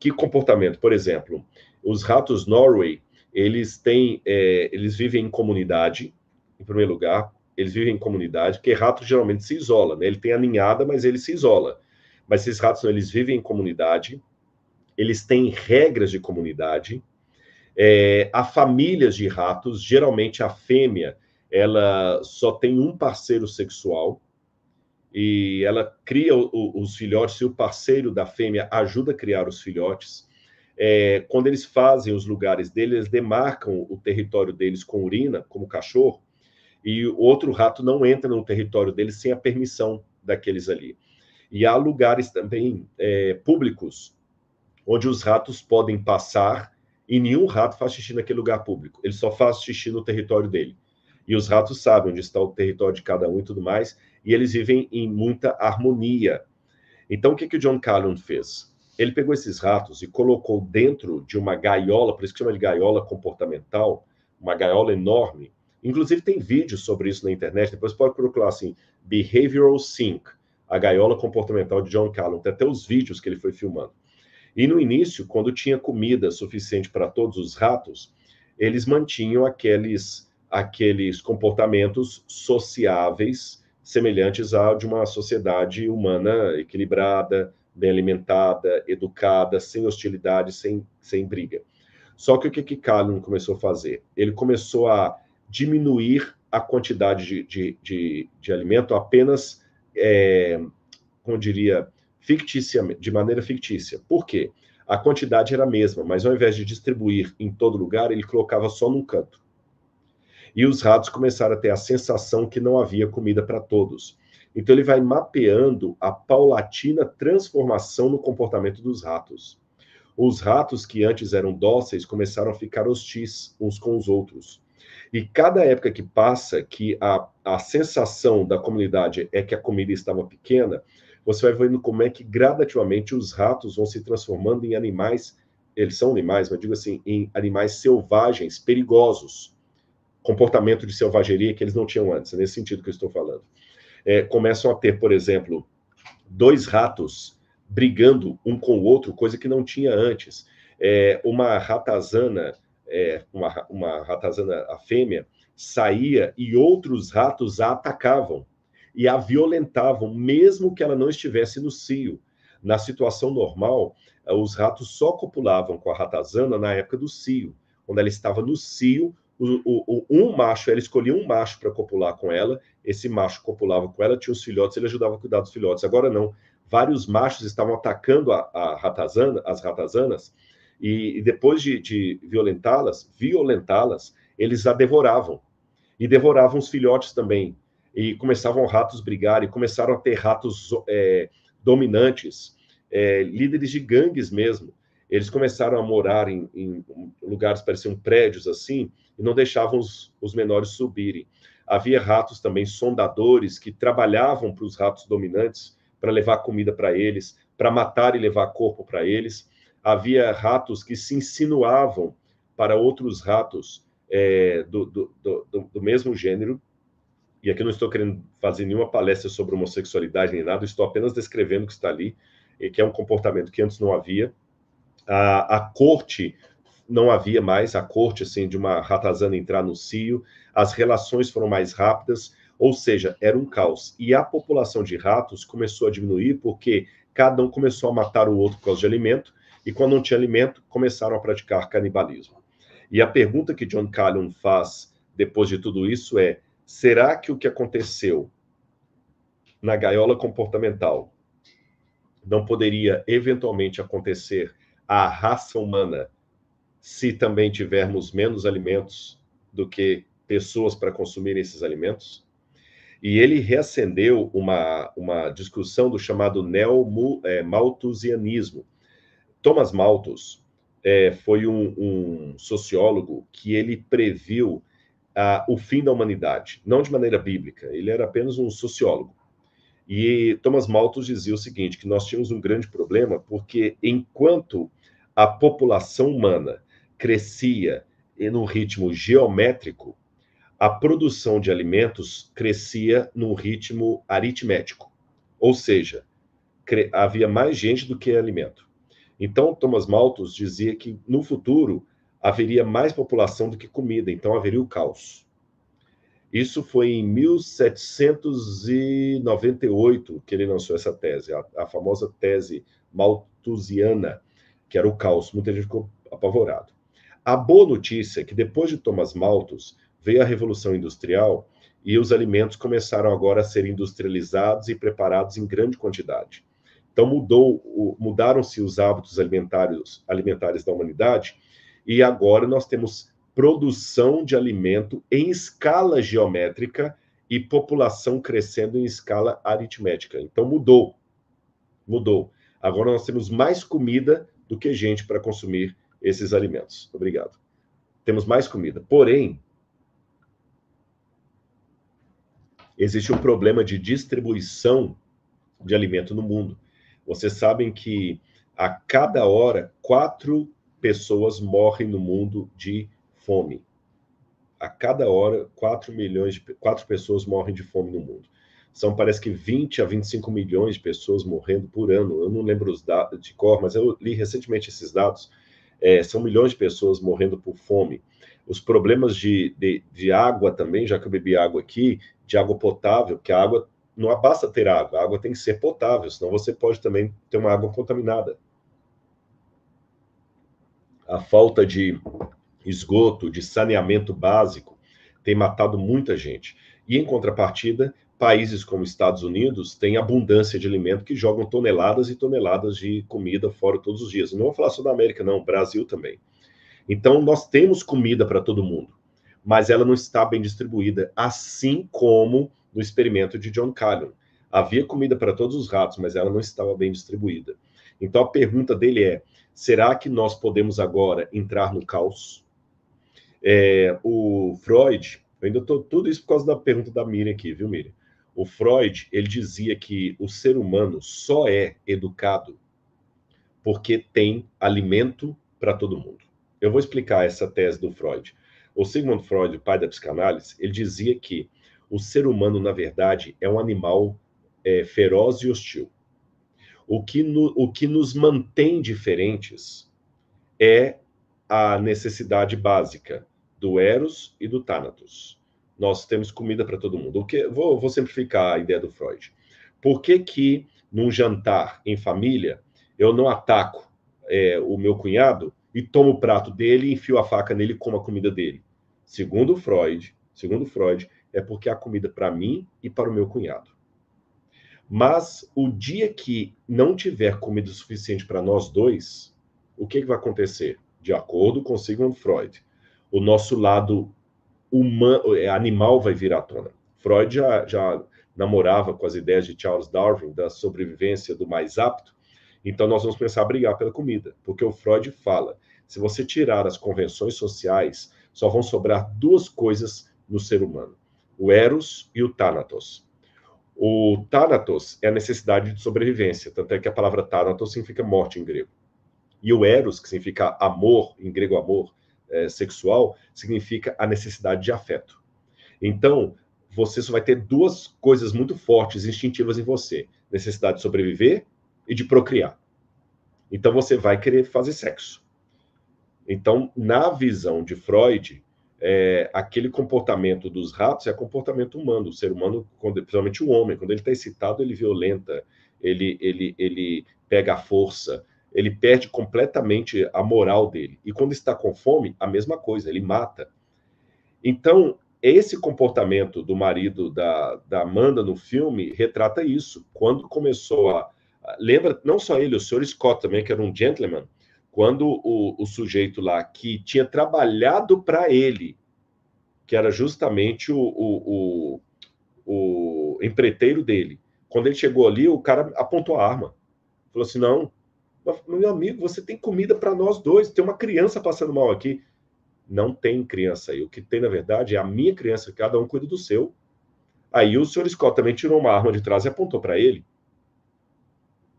Que comportamento? Por exemplo, os ratos Norway, eles têm, é, eles vivem em comunidade, em primeiro lugar, eles vivem em comunidade, porque rato geralmente se isola, né? Ele tem a ninhada, mas ele se isola. Mas esses ratos não, eles vivem em comunidade, eles têm regras de comunidade. É, há famílias de ratos, geralmente a fêmea, ela só tem um parceiro sexual e ela cria o, o, os filhotes e o parceiro da fêmea ajuda a criar os filhotes. É, quando eles fazem os lugares deles, eles demarcam o território deles com urina, como cachorro, e outro rato não entra no território dele sem a permissão daqueles ali. E há lugares também é, públicos onde os ratos podem passar e nenhum rato faz xixi naquele lugar público. Ele só faz xixi no território dele. E os ratos sabem onde está o território de cada um e tudo mais, e eles vivem em muita harmonia. Então, o que, que o John Callum fez? Ele pegou esses ratos e colocou dentro de uma gaiola, por isso que chama de gaiola comportamental, uma gaiola enorme, Inclusive tem vídeo sobre isso na internet, depois pode procurar assim, Behavioral Sync, a gaiola comportamental de John Callum, tem até os vídeos que ele foi filmando. E no início, quando tinha comida suficiente para todos os ratos, eles mantinham aqueles, aqueles comportamentos sociáveis, semelhantes ao de uma sociedade humana equilibrada, bem alimentada, educada, sem hostilidade, sem, sem briga. Só que o que, que começou a fazer? Ele começou a diminuir a quantidade de, de, de, de alimento apenas, é, como diria, fictícia, de maneira fictícia. Por quê? A quantidade era a mesma, mas ao invés de distribuir em todo lugar, ele colocava só num canto. E os ratos começaram a ter a sensação que não havia comida para todos. Então ele vai mapeando a paulatina transformação no comportamento dos ratos. Os ratos que antes eram dóceis começaram a ficar hostis uns com os outros. E cada época que passa, que a, a sensação da comunidade é que a comida estava pequena, você vai vendo como é que gradativamente os ratos vão se transformando em animais, eles são animais, mas digo assim, em animais selvagens, perigosos. Comportamento de selvageria que eles não tinham antes, é nesse sentido que eu estou falando. É, começam a ter, por exemplo, dois ratos brigando um com o outro, coisa que não tinha antes. É, uma ratazana é, uma, uma ratazana, a fêmea, saía e outros ratos a atacavam e a violentavam, mesmo que ela não estivesse no cio. Na situação normal, eh, os ratos só copulavam com a ratazana na época do cio. Quando ela estava no cio, o, o, um macho, ela escolhia um macho para copular com ela, esse macho copulava com ela, tinha os filhotes, ele ajudava a cuidar dos filhotes. Agora não. Vários machos estavam atacando a, a ratazana, as ratazanas e, e depois de, de violentá-las, violentá-las, eles a devoravam. E devoravam os filhotes também. E começavam ratos brigar, e começaram a ter ratos é, dominantes, é, líderes de gangues mesmo. Eles começaram a morar em, em lugares que pareciam prédios assim, e não deixavam os, os menores subirem. Havia ratos também, sondadores, que trabalhavam para os ratos dominantes, para levar comida para eles, para matar e levar corpo para eles havia ratos que se insinuavam para outros ratos é, do, do, do, do, mesmo gênero. E aqui não estou querendo fazer nenhuma palestra sobre homossexualidade nem nada, estou apenas descrevendo o que está ali, que é um comportamento que antes não havia. A, a corte não havia mais, a corte assim, de uma ratazana entrar no cio, as relações foram mais rápidas, ou seja, era um caos. E a população de ratos começou a diminuir porque cada um começou a matar o outro por causa de alimento, e quando não tinha alimento, começaram a praticar canibalismo. E a pergunta que John Calhoun faz depois de tudo isso é: será que o que aconteceu na gaiola comportamental não poderia eventualmente acontecer à raça humana se também tivermos menos alimentos do que pessoas para consumirem esses alimentos? E ele reacendeu uma, uma discussão do chamado neomalthusianismo, é, Thomas Malthus é, foi um, um, sociólogo que ele previu uh, o fim da humanidade, não de maneira bíblica, ele era apenas um sociólogo. E Thomas Malthus dizia o seguinte, que nós tínhamos um grande problema porque enquanto a população humana crescia num ritmo geométrico, a produção de alimentos crescia num ritmo aritmético. Ou seja, havia mais gente do que alimento. Então, Thomas Malthus dizia que no futuro haveria mais população do que comida, então haveria o caos. Isso foi em 1798 que ele lançou essa tese, a, a famosa tese malthusiana, que era o caos. Muita gente ficou apavorado. A boa notícia é que depois de Thomas Malthus veio a Revolução Industrial e os alimentos começaram agora a ser industrializados e preparados em grande quantidade. Então mudou, mudaram-se os hábitos alimentares, alimentares da humanidade e agora nós temos produção de alimento em escala geométrica e população crescendo em escala aritmética. Então mudou, mudou. Agora nós temos mais comida do que gente para consumir esses alimentos. Obrigado. Temos mais comida. Porém, existe um problema de distribuição de alimento no mundo. Vocês sabem que a cada hora, quatro pessoas morrem no mundo de fome. A cada hora, 4 milhões, de, pessoas morrem de fome no mundo. São, parece que, 20 a 25 milhões de pessoas morrendo por ano. Eu não lembro os dados de cor, mas eu li recentemente esses dados. É, são milhões de pessoas morrendo por fome. Os problemas de, de, de água também, já que eu bebi água aqui, de água potável, que a água não basta ter água, a água tem que ser potável, senão você pode também ter uma água contaminada. A falta de esgoto, de saneamento básico, tem matado muita gente. E em contrapartida, países como Estados Unidos têm abundância de alimento que jogam toneladas e toneladas de comida fora todos os dias. Não vou falar só da América, não, Brasil também. Então, nós temos comida para todo mundo, mas ela não está bem distribuída, assim como no experimento de John Calhoun. Havia comida para todos os ratos, mas ela não estava bem distribuída. Então a pergunta dele é: será que nós podemos agora entrar no caos? É, o Freud, eu ainda estou tudo isso por causa da pergunta da Miriam aqui, viu, Miriam? O Freud, ele dizia que o ser humano só é educado porque tem alimento para todo mundo. Eu vou explicar essa tese do Freud. O Sigmund Freud, pai da psicanálise, ele dizia que o ser humano, na verdade, é um animal é, feroz e hostil. O que, no, o que nos mantém diferentes é a necessidade básica do Eros e do Thanatos. Nós temos comida para todo mundo. O que vou, vou simplificar a ideia do Freud. Por que que num jantar em família eu não ataco é, o meu cunhado e tomo o prato dele, enfio a faca nele e como a comida dele? Segundo Freud, segundo Freud, é porque há comida para mim e para o meu cunhado. Mas o dia que não tiver comida suficiente para nós dois, o que, que vai acontecer? De acordo com Sigmund Freud, o nosso lado humano, é, animal vai vir à tona. Freud já, já namorava com as ideias de Charles Darwin da sobrevivência do mais apto, então nós vamos começar a brigar pela comida, porque o Freud fala: se você tirar as convenções sociais, só vão sobrar duas coisas no ser humano: o Eros e o Thanatos. O Thanatos é a necessidade de sobrevivência, tanto é que a palavra Thanatos significa morte em grego. E o Eros, que significa amor, em grego amor é, sexual, significa a necessidade de afeto. Então, você só vai ter duas coisas muito fortes, instintivas em você: necessidade de sobreviver e de procriar. Então, você vai querer fazer sexo. Então, na visão de Freud, é, aquele comportamento dos ratos é comportamento humano. O ser humano, quando, principalmente o homem, quando ele está excitado, ele violenta, ele, ele, ele pega a força, ele perde completamente a moral dele. E quando está com fome, a mesma coisa, ele mata. Então, esse comportamento do marido da, da Amanda no filme retrata isso. Quando começou a. Lembra, não só ele, o Sr. Scott também, que era um gentleman, quando o, o sujeito lá que tinha trabalhado para ele, que era justamente o, o, o, o empreiteiro dele, quando ele chegou ali, o cara apontou a arma. Falou assim: não, meu amigo, você tem comida para nós dois, tem uma criança passando mal aqui. Não tem criança aí. O que tem, na verdade, é a minha criança, cada um cuida do seu. Aí o senhor Scott também tirou uma arma de trás e apontou para ele.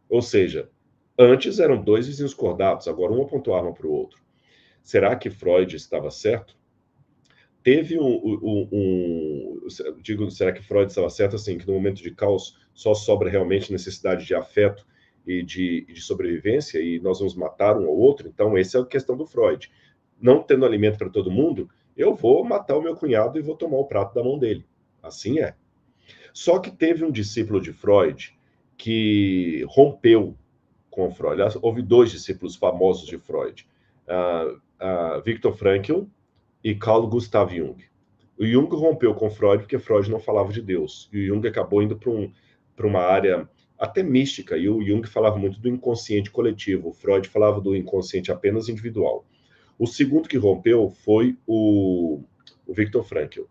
Ou seja, Antes eram dois vizinhos cordados, agora um apontava para o outro. Será que Freud estava certo? Teve um, um, um, Digo, será que Freud estava certo assim, que no momento de caos só sobra realmente necessidade de afeto e de, de sobrevivência e nós vamos matar um ao outro? Então, essa é a questão do Freud. Não tendo alimento para todo mundo, eu vou matar o meu cunhado e vou tomar o prato da mão dele. Assim é. Só que teve um discípulo de Freud que rompeu com Freud. Houve dois discípulos famosos de Freud, uh, uh, Viktor Frankl e Carl Gustav Jung. O Jung rompeu com Freud porque Freud não falava de Deus. E o Jung acabou indo para um, uma área até mística. E o Jung falava muito do inconsciente coletivo. O Freud falava do inconsciente apenas individual. O segundo que rompeu foi o, o Viktor Frankl.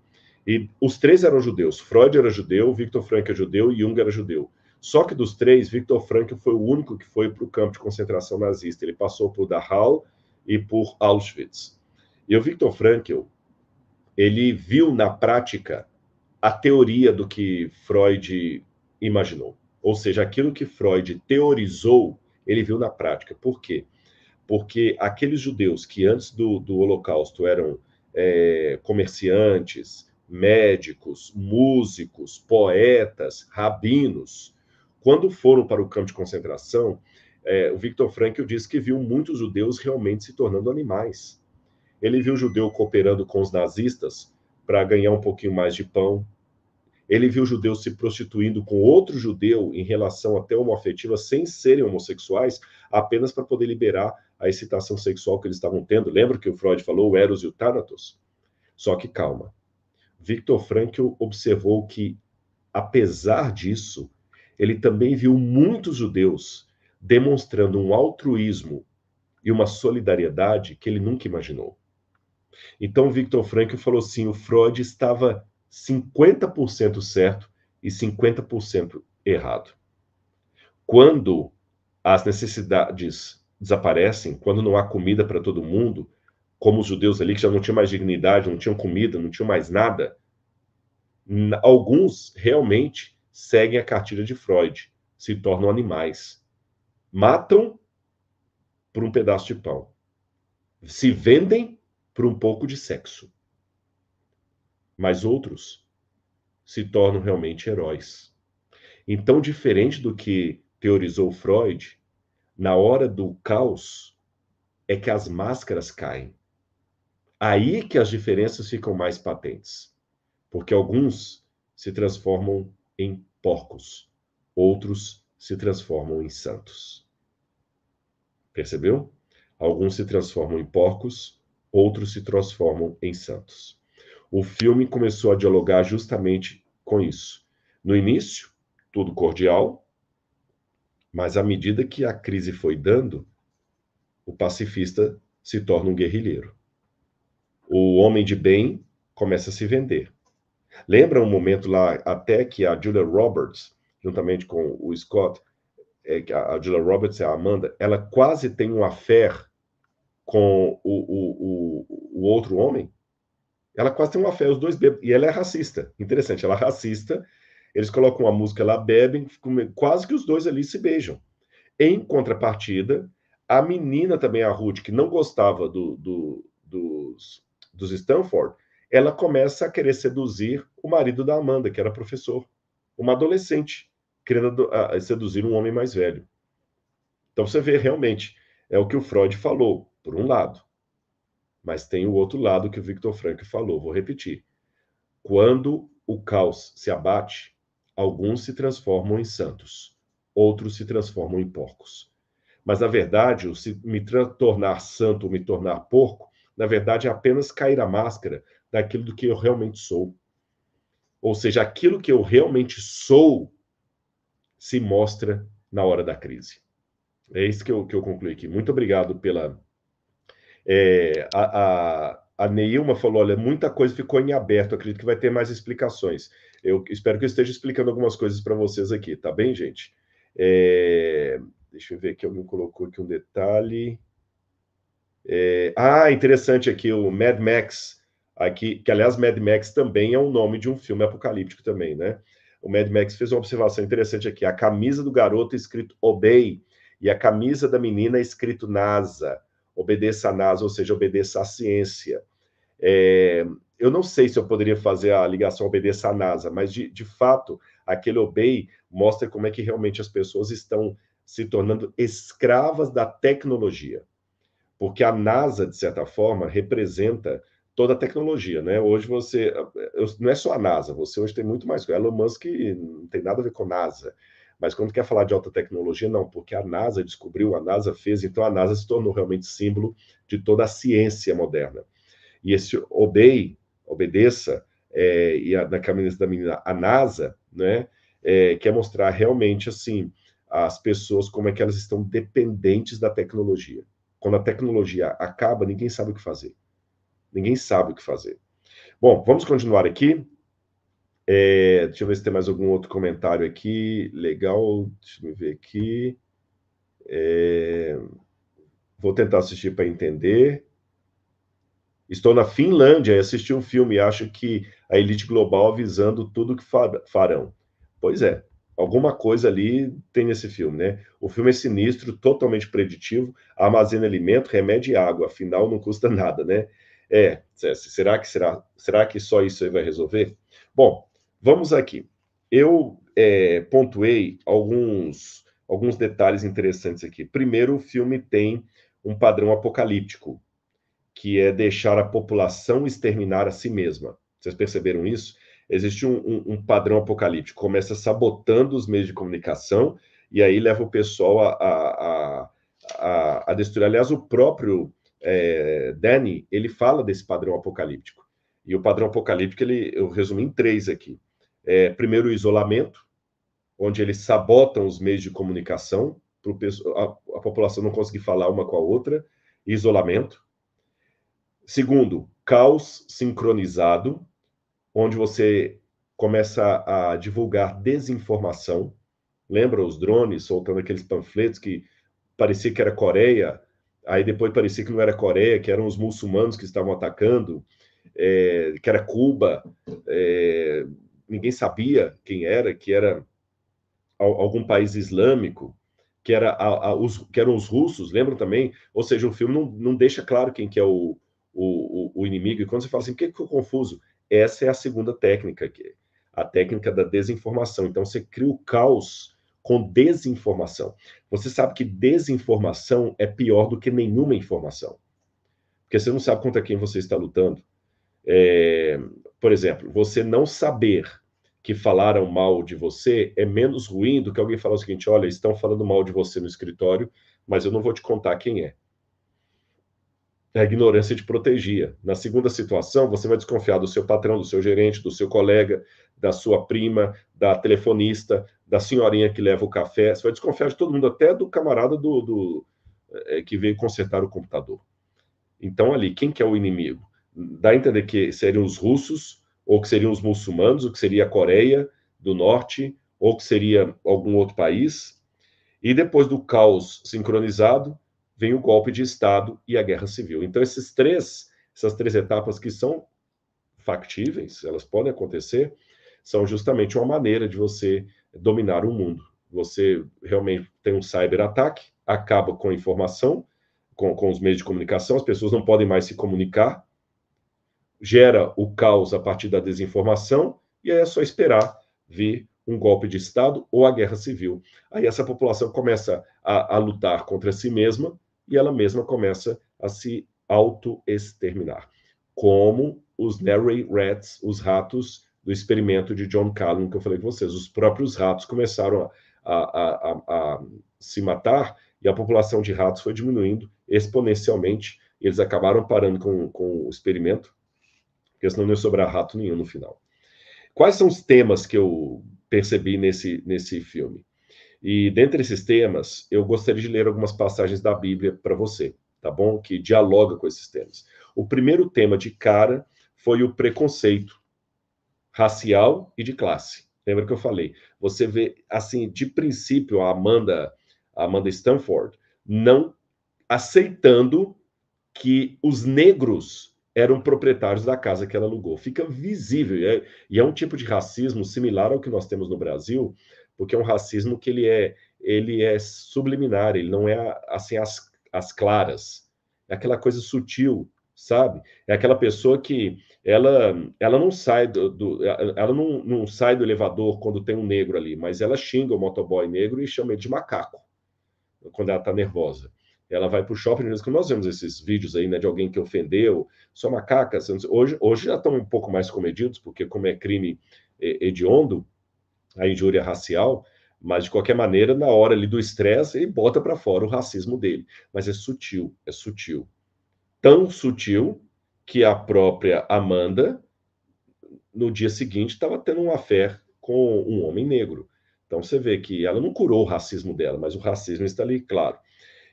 E os três eram judeus. Freud era judeu, Viktor Frankl era é judeu e Jung era judeu. Só que dos três, Viktor Frankl foi o único que foi para o campo de concentração nazista. Ele passou por Dachau e por Auschwitz. E o Viktor Frankl, ele viu na prática a teoria do que Freud imaginou. Ou seja, aquilo que Freud teorizou, ele viu na prática. Por quê? Porque aqueles judeus que antes do, do Holocausto eram é, comerciantes, médicos, músicos, poetas, rabinos, quando foram para o campo de concentração, é, o Victor Frankl disse que viu muitos judeus realmente se tornando animais. Ele viu judeu cooperando com os nazistas para ganhar um pouquinho mais de pão. Ele viu judeu se prostituindo com outro judeu em relação até homoafetiva, sem serem homossexuais, apenas para poder liberar a excitação sexual que eles estavam tendo. Lembra que o Freud falou o Eros e o Thanatos? Só que calma. Victor Frankl observou que, apesar disso, ele também viu muitos judeus demonstrando um altruísmo e uma solidariedade que ele nunca imaginou. Então, Victor Frankl falou assim: o Freud estava 50% certo e 50% errado. Quando as necessidades desaparecem, quando não há comida para todo mundo, como os judeus ali que já não tinham mais dignidade, não tinham comida, não tinham mais nada, alguns realmente seguem a cartilha de Freud, se tornam animais. Matam por um pedaço de pão. Se vendem por um pouco de sexo. Mas outros se tornam realmente heróis. Então, diferente do que teorizou Freud, na hora do caos é que as máscaras caem. Aí é que as diferenças ficam mais patentes, porque alguns se transformam em porcos, outros se transformam em santos. Percebeu? Alguns se transformam em porcos, outros se transformam em santos. O filme começou a dialogar justamente com isso. No início, tudo cordial, mas à medida que a crise foi dando, o pacifista se torna um guerrilheiro. O homem de bem começa a se vender. Lembra um momento lá, até que a Julia Roberts, juntamente com o Scott, é, a Julia Roberts e é a Amanda, ela quase tem uma fé com o, o, o, o, outro homem. Ela quase tem uma fé, os dois bebem. E ela é racista. Interessante, ela é racista. Eles colocam uma música lá, bebem, quase que os dois ali se beijam. Em contrapartida, a menina também, a Ruth, que não gostava do, do, dos, dos Stanford, ela começa a querer seduzir o marido da Amanda, que era professor, uma adolescente, querendo seduzir um homem mais velho. Então você vê realmente, é o que o Freud falou, por um lado. Mas tem o outro lado que o Victor Frank falou, vou repetir. Quando o caos se abate, alguns se transformam em santos, outros se transformam em porcos. Mas na verdade, o se me tornar santo, me tornar porco, na verdade é apenas cair a máscara daquilo do que eu realmente sou. Ou seja, aquilo que eu realmente sou se mostra na hora da crise. É isso que eu, que eu concluí aqui. Muito obrigado pela. É, a, a, a Neilma falou: olha, muita coisa ficou em aberto, acredito que vai ter mais explicações. Eu espero que eu esteja explicando algumas coisas para vocês aqui, tá bem, gente? É, deixa eu ver aqui, alguém colocou aqui um detalhe. É, ah, interessante aqui, o Mad Max Aqui, que aliás, Mad Max também é o um nome de um filme apocalíptico também, né? O Mad Max fez uma observação interessante aqui. A camisa do garoto é escrito Obey e a camisa da menina é escrito NASA. Obedeça a NASA, ou seja, obedeça à ciência. É, eu não sei se eu poderia fazer a ligação obedeça à NASA, mas de, de fato, aquele Obey mostra como é que realmente as pessoas estão se tornando escravas da tecnologia. Porque a NASA, de certa forma, representa toda a tecnologia, né? Hoje você não é só a NASA, você hoje tem muito mais. Elon Musk não tem nada a ver com NASA, mas quando quer falar de alta tecnologia, não, porque a NASA descobriu, a NASA fez, então a NASA se tornou realmente símbolo de toda a ciência moderna. E esse obey, obedeça, é, e a, na caminhonete da menina, a NASA, né? É, quer mostrar realmente assim as pessoas como é que elas estão dependentes da tecnologia. Quando a tecnologia acaba, ninguém sabe o que fazer. Ninguém sabe o que fazer. Bom, vamos continuar aqui. É, deixa eu ver se tem mais algum outro comentário aqui. Legal, deixa eu ver aqui. É, vou tentar assistir para entender. Estou na Finlândia e assisti um filme e acho que a elite global avisando tudo que farão. Pois é, alguma coisa ali tem nesse filme, né? O filme é sinistro, totalmente preditivo, armazena alimento, remédio e água, afinal não custa nada, né? É, será que será? Será que só isso aí vai resolver? Bom, vamos aqui. Eu é, pontuei alguns alguns detalhes interessantes aqui. Primeiro, o filme tem um padrão apocalíptico, que é deixar a população exterminar a si mesma. Vocês perceberam isso? Existe um, um, um padrão apocalíptico. Começa sabotando os meios de comunicação e aí leva o pessoal a, a, a, a destruir. Aliás, o próprio é, Danny, ele fala desse padrão apocalíptico. E o padrão apocalíptico, ele, eu resumi em três aqui. É, primeiro, o isolamento, onde eles sabotam os meios de comunicação, pro, a, a população não conseguir falar uma com a outra. Isolamento. Segundo, caos sincronizado, onde você começa a divulgar desinformação. Lembra os drones soltando aqueles panfletos que parecia que era Coreia, Aí depois parecia que não era Coreia, que eram os muçulmanos que estavam atacando, é, que era Cuba, é, ninguém sabia quem era, que era algum país islâmico, que, era a, a, os, que eram os russos, lembram também? Ou seja, o filme não, não deixa claro quem que é o, o, o, inimigo. E quando você fala assim, por que ficou confuso? Essa é a segunda técnica, que é a técnica da desinformação. Então você cria o caos com desinformação. Você sabe que desinformação é pior do que nenhuma informação. Porque você não sabe contra quem você está lutando. É, por exemplo, você não saber que falaram mal de você é menos ruim do que alguém falar o seguinte: olha, estão falando mal de você no escritório, mas eu não vou te contar quem é. é a ignorância te protegia. Na segunda situação, você vai desconfiar do seu patrão, do seu gerente, do seu colega, da sua prima, da telefonista, da senhorinha que leva o café, você vai desconfiar de todo mundo, até do camarada do, do é, que veio consertar o computador. Então, ali, quem que é o inimigo? Dá a entender que seriam os russos, ou que seriam os muçulmanos, ou que seria a Coreia do Norte, ou que seria algum outro país. E depois do caos sincronizado, vem o golpe de Estado e a guerra civil. Então, esses três, essas três etapas que são factíveis, elas podem acontecer, são justamente uma maneira de você dominar o mundo. Você realmente tem um cyber-ataque, acaba com a informação, com, com os meios de comunicação, as pessoas não podem mais se comunicar, gera o caos a partir da desinformação, e aí é só esperar vir um golpe de Estado ou a guerra civil. Aí essa população começa a, a lutar contra si mesma e ela mesma começa a se auto-exterminar. Como os Nerry Rats, os ratos do experimento de John Callum que eu falei com vocês. Os próprios ratos começaram a, a, a, a se matar e a população de ratos foi diminuindo exponencialmente. Eles acabaram parando com, com o experimento, porque senão não ia sobrar rato nenhum no final. Quais são os temas que eu percebi nesse, nesse filme? E dentre esses temas, eu gostaria de ler algumas passagens da Bíblia para você, tá bom? Que dialoga com esses temas. O primeiro tema de cara foi o preconceito racial e de classe. Lembra que eu falei? Você vê, assim, de princípio, a Amanda, a Amanda Stanford não aceitando que os negros eram proprietários da casa que ela alugou. Fica visível. E é, e é um tipo de racismo similar ao que nós temos no Brasil, porque é um racismo que ele é, ele é subliminar, ele não é, assim, as, as claras. É aquela coisa sutil, sabe? É aquela pessoa que ela, ela não sai do, do ela não, não, sai do elevador quando tem um negro ali, mas ela xinga o motoboy negro e chama ele de macaco quando ela está nervosa. Ela vai para o shopping, nós vemos esses vídeos aí, né, de alguém que ofendeu, só macaca. Hoje, hoje já estão um pouco mais comedidos, porque como é crime é, hediondo, a injúria racial, mas de qualquer maneira, na hora ali do estresse, ele bota para fora o racismo dele. Mas é sutil, é sutil. Tão sutil que a própria Amanda, no dia seguinte, estava tendo uma fé com um homem negro. Então você vê que ela não curou o racismo dela, mas o racismo está ali, claro.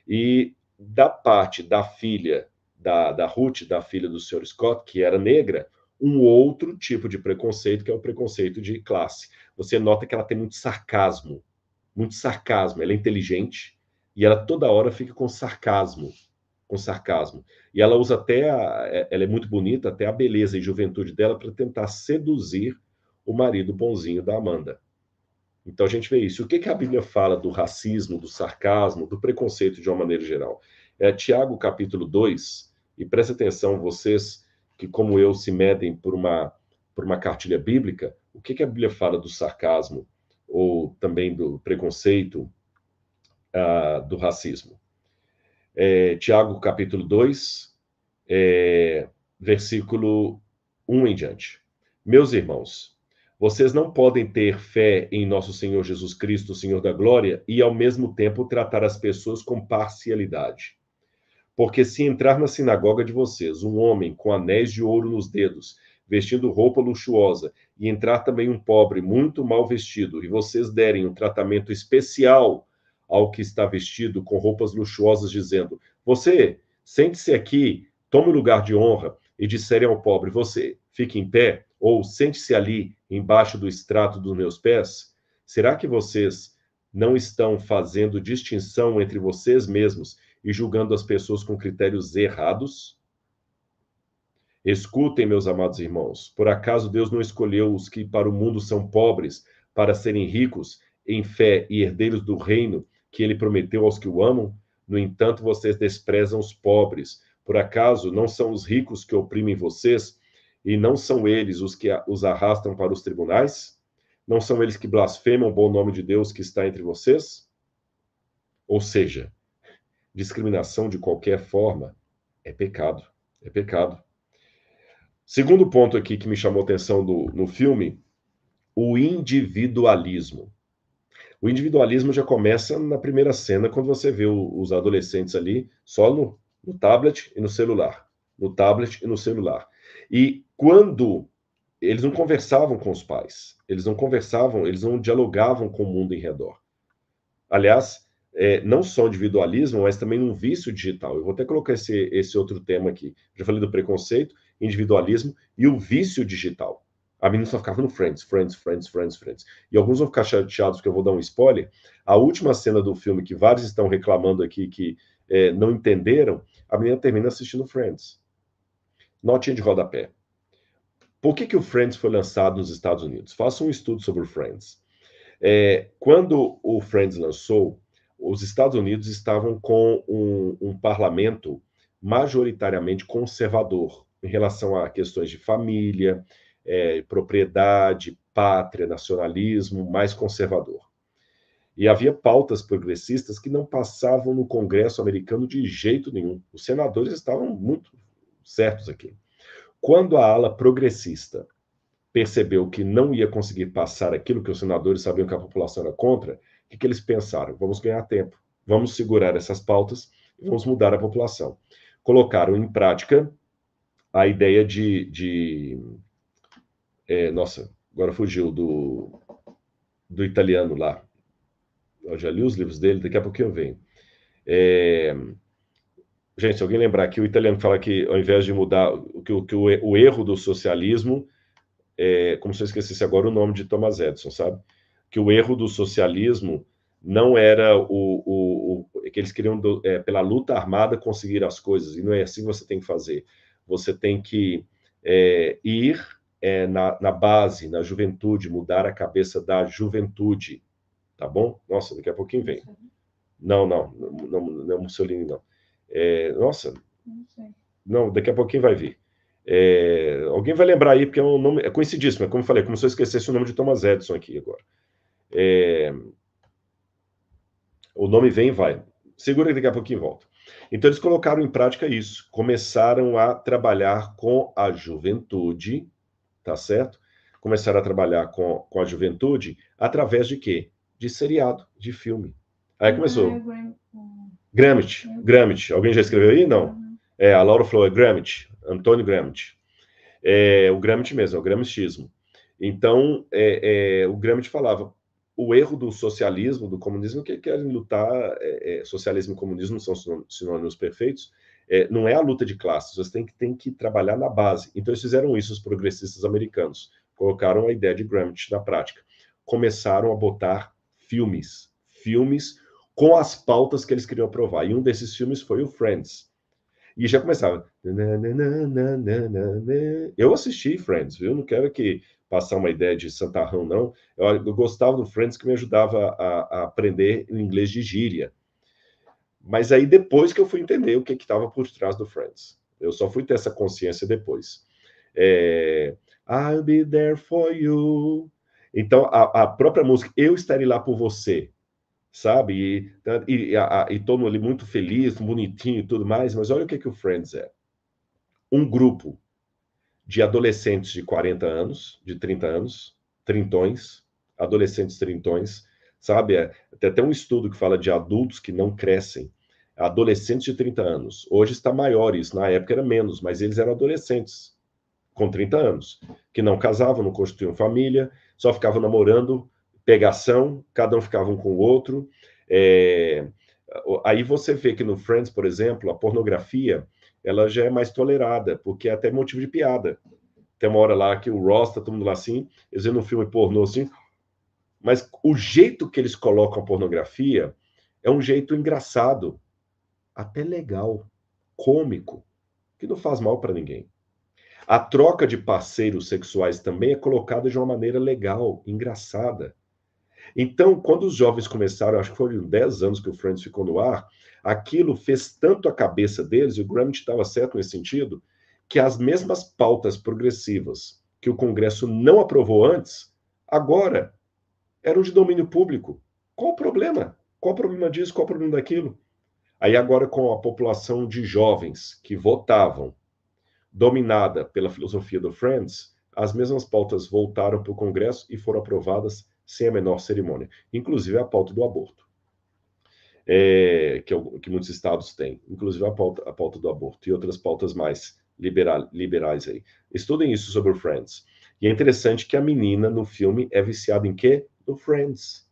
E da parte da filha da, da Ruth, da filha do Sr. Scott, que era negra, um outro tipo de preconceito, que é o preconceito de classe. Você nota que ela tem muito sarcasmo, muito sarcasmo. Ela é inteligente e ela toda hora fica com sarcasmo com sarcasmo. E ela usa até, a, é, ela é muito bonita, até a beleza e juventude dela para tentar seduzir o marido bonzinho da Amanda. Então a gente vê isso. O que, que a Bíblia fala do racismo, do sarcasmo, do preconceito de uma maneira geral? É Tiago capítulo 2, e presta atenção vocês que, como eu, se medem por uma, por uma cartilha bíblica, o que, que a Bíblia fala do sarcasmo ou também do preconceito, uh, do racismo? é, Tiago capítulo 2, é, versículo 1 em diante. Meus irmãos, vocês não podem ter fé em nosso Senhor Jesus Cristo, Senhor da Glória, e ao mesmo tempo tratar as pessoas com parcialidade. Porque se entrar na sinagoga de vocês um homem com anéis de ouro nos dedos, vestindo roupa luxuosa, e entrar também um pobre muito mal vestido, e vocês derem um tratamento especial ao que está vestido com roupas luxuosas, dizendo: Você, sente-se aqui, tome o lugar de honra, e disserem ao pobre: Você, fique em pé, ou sente-se ali, embaixo do estrato dos meus pés? Será que vocês não estão fazendo distinção entre vocês mesmos e julgando as pessoas com critérios errados? Escutem, meus amados irmãos, por acaso Deus não escolheu os que para o mundo são pobres, para serem ricos em fé e herdeiros do reino que ele prometeu aos que o amam? No entanto, vocês desprezam os pobres. Por acaso não são os ricos que oprimem vocês? E não são eles os que os arrastam para os tribunais? Não são eles que blasfemam o bom nome de Deus que está entre vocês? Ou seja, discriminação de qualquer forma é pecado. É pecado. Segundo ponto aqui que me chamou atenção do, no filme, o individualismo. O individualismo já começa na primeira cena, quando você vê o, os adolescentes ali só no, no tablet e no celular. No tablet e no celular. E quando eles não conversavam com os pais, eles não conversavam, eles não dialogavam com o mundo em redor. Aliás, é, não só individualismo, mas também um vício digital. Eu vou até colocar esse, esse outro tema aqui. Já falei do preconceito, individualismo e o vício digital. A menina só ficava no Friends, Friends, Friends, Friends, Friends. E alguns vão ficar chateados porque eu vou dar um spoiler. A última cena do filme que vários estão reclamando aqui que é, não entenderam, a menina termina assistindo Friends. Notinha de rodapé. Por que, que o Friends foi lançado nos Estados Unidos? Faça um estudo sobre o Friends. É, quando o Friends lançou, os Estados Unidos estavam com um, um parlamento majoritariamente conservador em relação a questões de família, é, propriedade, pátria, nacionalismo mais conservador. E havia pautas progressistas que não passavam no Congresso americano de jeito nenhum. Os senadores estavam muito certos aqui. Quando a ala progressista percebeu que não ia conseguir passar aquilo que os senadores sabiam que a população era contra, o que, que eles pensaram? Vamos ganhar tempo, vamos segurar essas pautas e vamos mudar a população. Colocaram em prática a ideia de, de é, nossa, agora fugiu do, do italiano lá. Eu já li os livros dele, daqui a pouquinho eu venho. É, gente, se alguém lembrar que o italiano fala que ao invés de mudar que, que o, o erro do socialismo, é, como se eu esquecesse agora o nome de Thomas Edison, sabe? Que o erro do socialismo não era o, o, o que eles queriam do, é, pela luta armada conseguir as coisas e não é assim que você tem que fazer. Você tem que é, ir é, na, na base, na juventude, mudar a cabeça da juventude, tá bom? Nossa, daqui a pouquinho vem. Não, não, não, não, é Mussolini, não. É, nossa, não, daqui a pouquinho vai vir. É, alguém vai lembrar aí, porque é um nome, é coincidíssimo, é como eu falei, é como se eu esquecesse o nome de Thomas Edison aqui agora. É, o nome vem e vai. Segura que daqui a pouquinho volta. Então eles colocaram em prática isso, começaram a trabalhar com a juventude tá certo? Começaram a trabalhar com, com a juventude através de quê? De seriado, de filme. Aí começou. Gramit, ah, é Gramit. É. Alguém já escreveu aí? Não. Uhum. É, a Laura falou, é Gramit, Antônio Gramit. É, o Gramit mesmo, é o Gramscismo. Então, é, é, o Gramsci falava, o erro do socialismo, do comunismo, é que querem lutar, é, socialismo e comunismo são sinônimos perfeitos, é, não é a luta de classes, você tem que, tem que trabalhar na base. Então, eles fizeram isso, os progressistas americanos. Colocaram a ideia de Gramsci na prática. Começaram a botar filmes, filmes com as pautas que eles queriam aprovar. E um desses filmes foi o Friends. E já começava. Eu assisti Friends, viu? Não quero que passar uma ideia de santarrão, não. Eu, eu gostava do Friends que me ajudava a, a aprender o inglês de gíria. Mas aí depois que eu fui entender o que estava por trás do Friends. Eu só fui ter essa consciência depois. É, I'll be there for you. Então, a, a, própria música, eu estarei lá por você, sabe? E, e, a, e todo ali muito feliz, bonitinho e tudo mais, mas olha o que, que o Friends é. Um grupo de adolescentes de 40 anos, de 30 anos, trintões, adolescentes trintões, Sabe, é, tem até um estudo que fala de adultos que não crescem, adolescentes de 30 anos. Hoje está maior isso, na época era menos, mas eles eram adolescentes com 30 anos, que não casavam, não constituíam família, só ficavam namorando, pegação, cada um ficava um com o outro. É... Aí você vê que no Friends, por exemplo, a pornografia ela já é mais tolerada, porque é até motivo de piada. Tem uma hora lá que o Ross tá todo mundo lá assim, eles um filme pornô assim, mas o jeito que eles colocam a pornografia é um jeito engraçado, até legal, cômico, que não faz mal para ninguém. A troca de parceiros sexuais também é colocada de uma maneira legal, engraçada. Então, quando os jovens começaram, acho que foram 10 anos que o Friends ficou no ar, aquilo fez tanto a cabeça deles, e o Gramsci estava certo nesse sentido, que as mesmas pautas progressivas que o Congresso não aprovou antes, agora eram de domínio público. Qual o problema? Qual o problema disso? Qual o problema daquilo? Aí agora com a população de jovens que votavam, dominada pela filosofia do Friends, as mesmas pautas voltaram para o Congresso e foram aprovadas sem a menor cerimônia, inclusive a pauta do aborto, é, que, é que, muitos estados têm, inclusive a pauta, a pauta do aborto e outras pautas mais liberal, liberais aí. Estudem isso sobre o Friends. E é interessante que a menina no filme é viciada em quê? do Friends.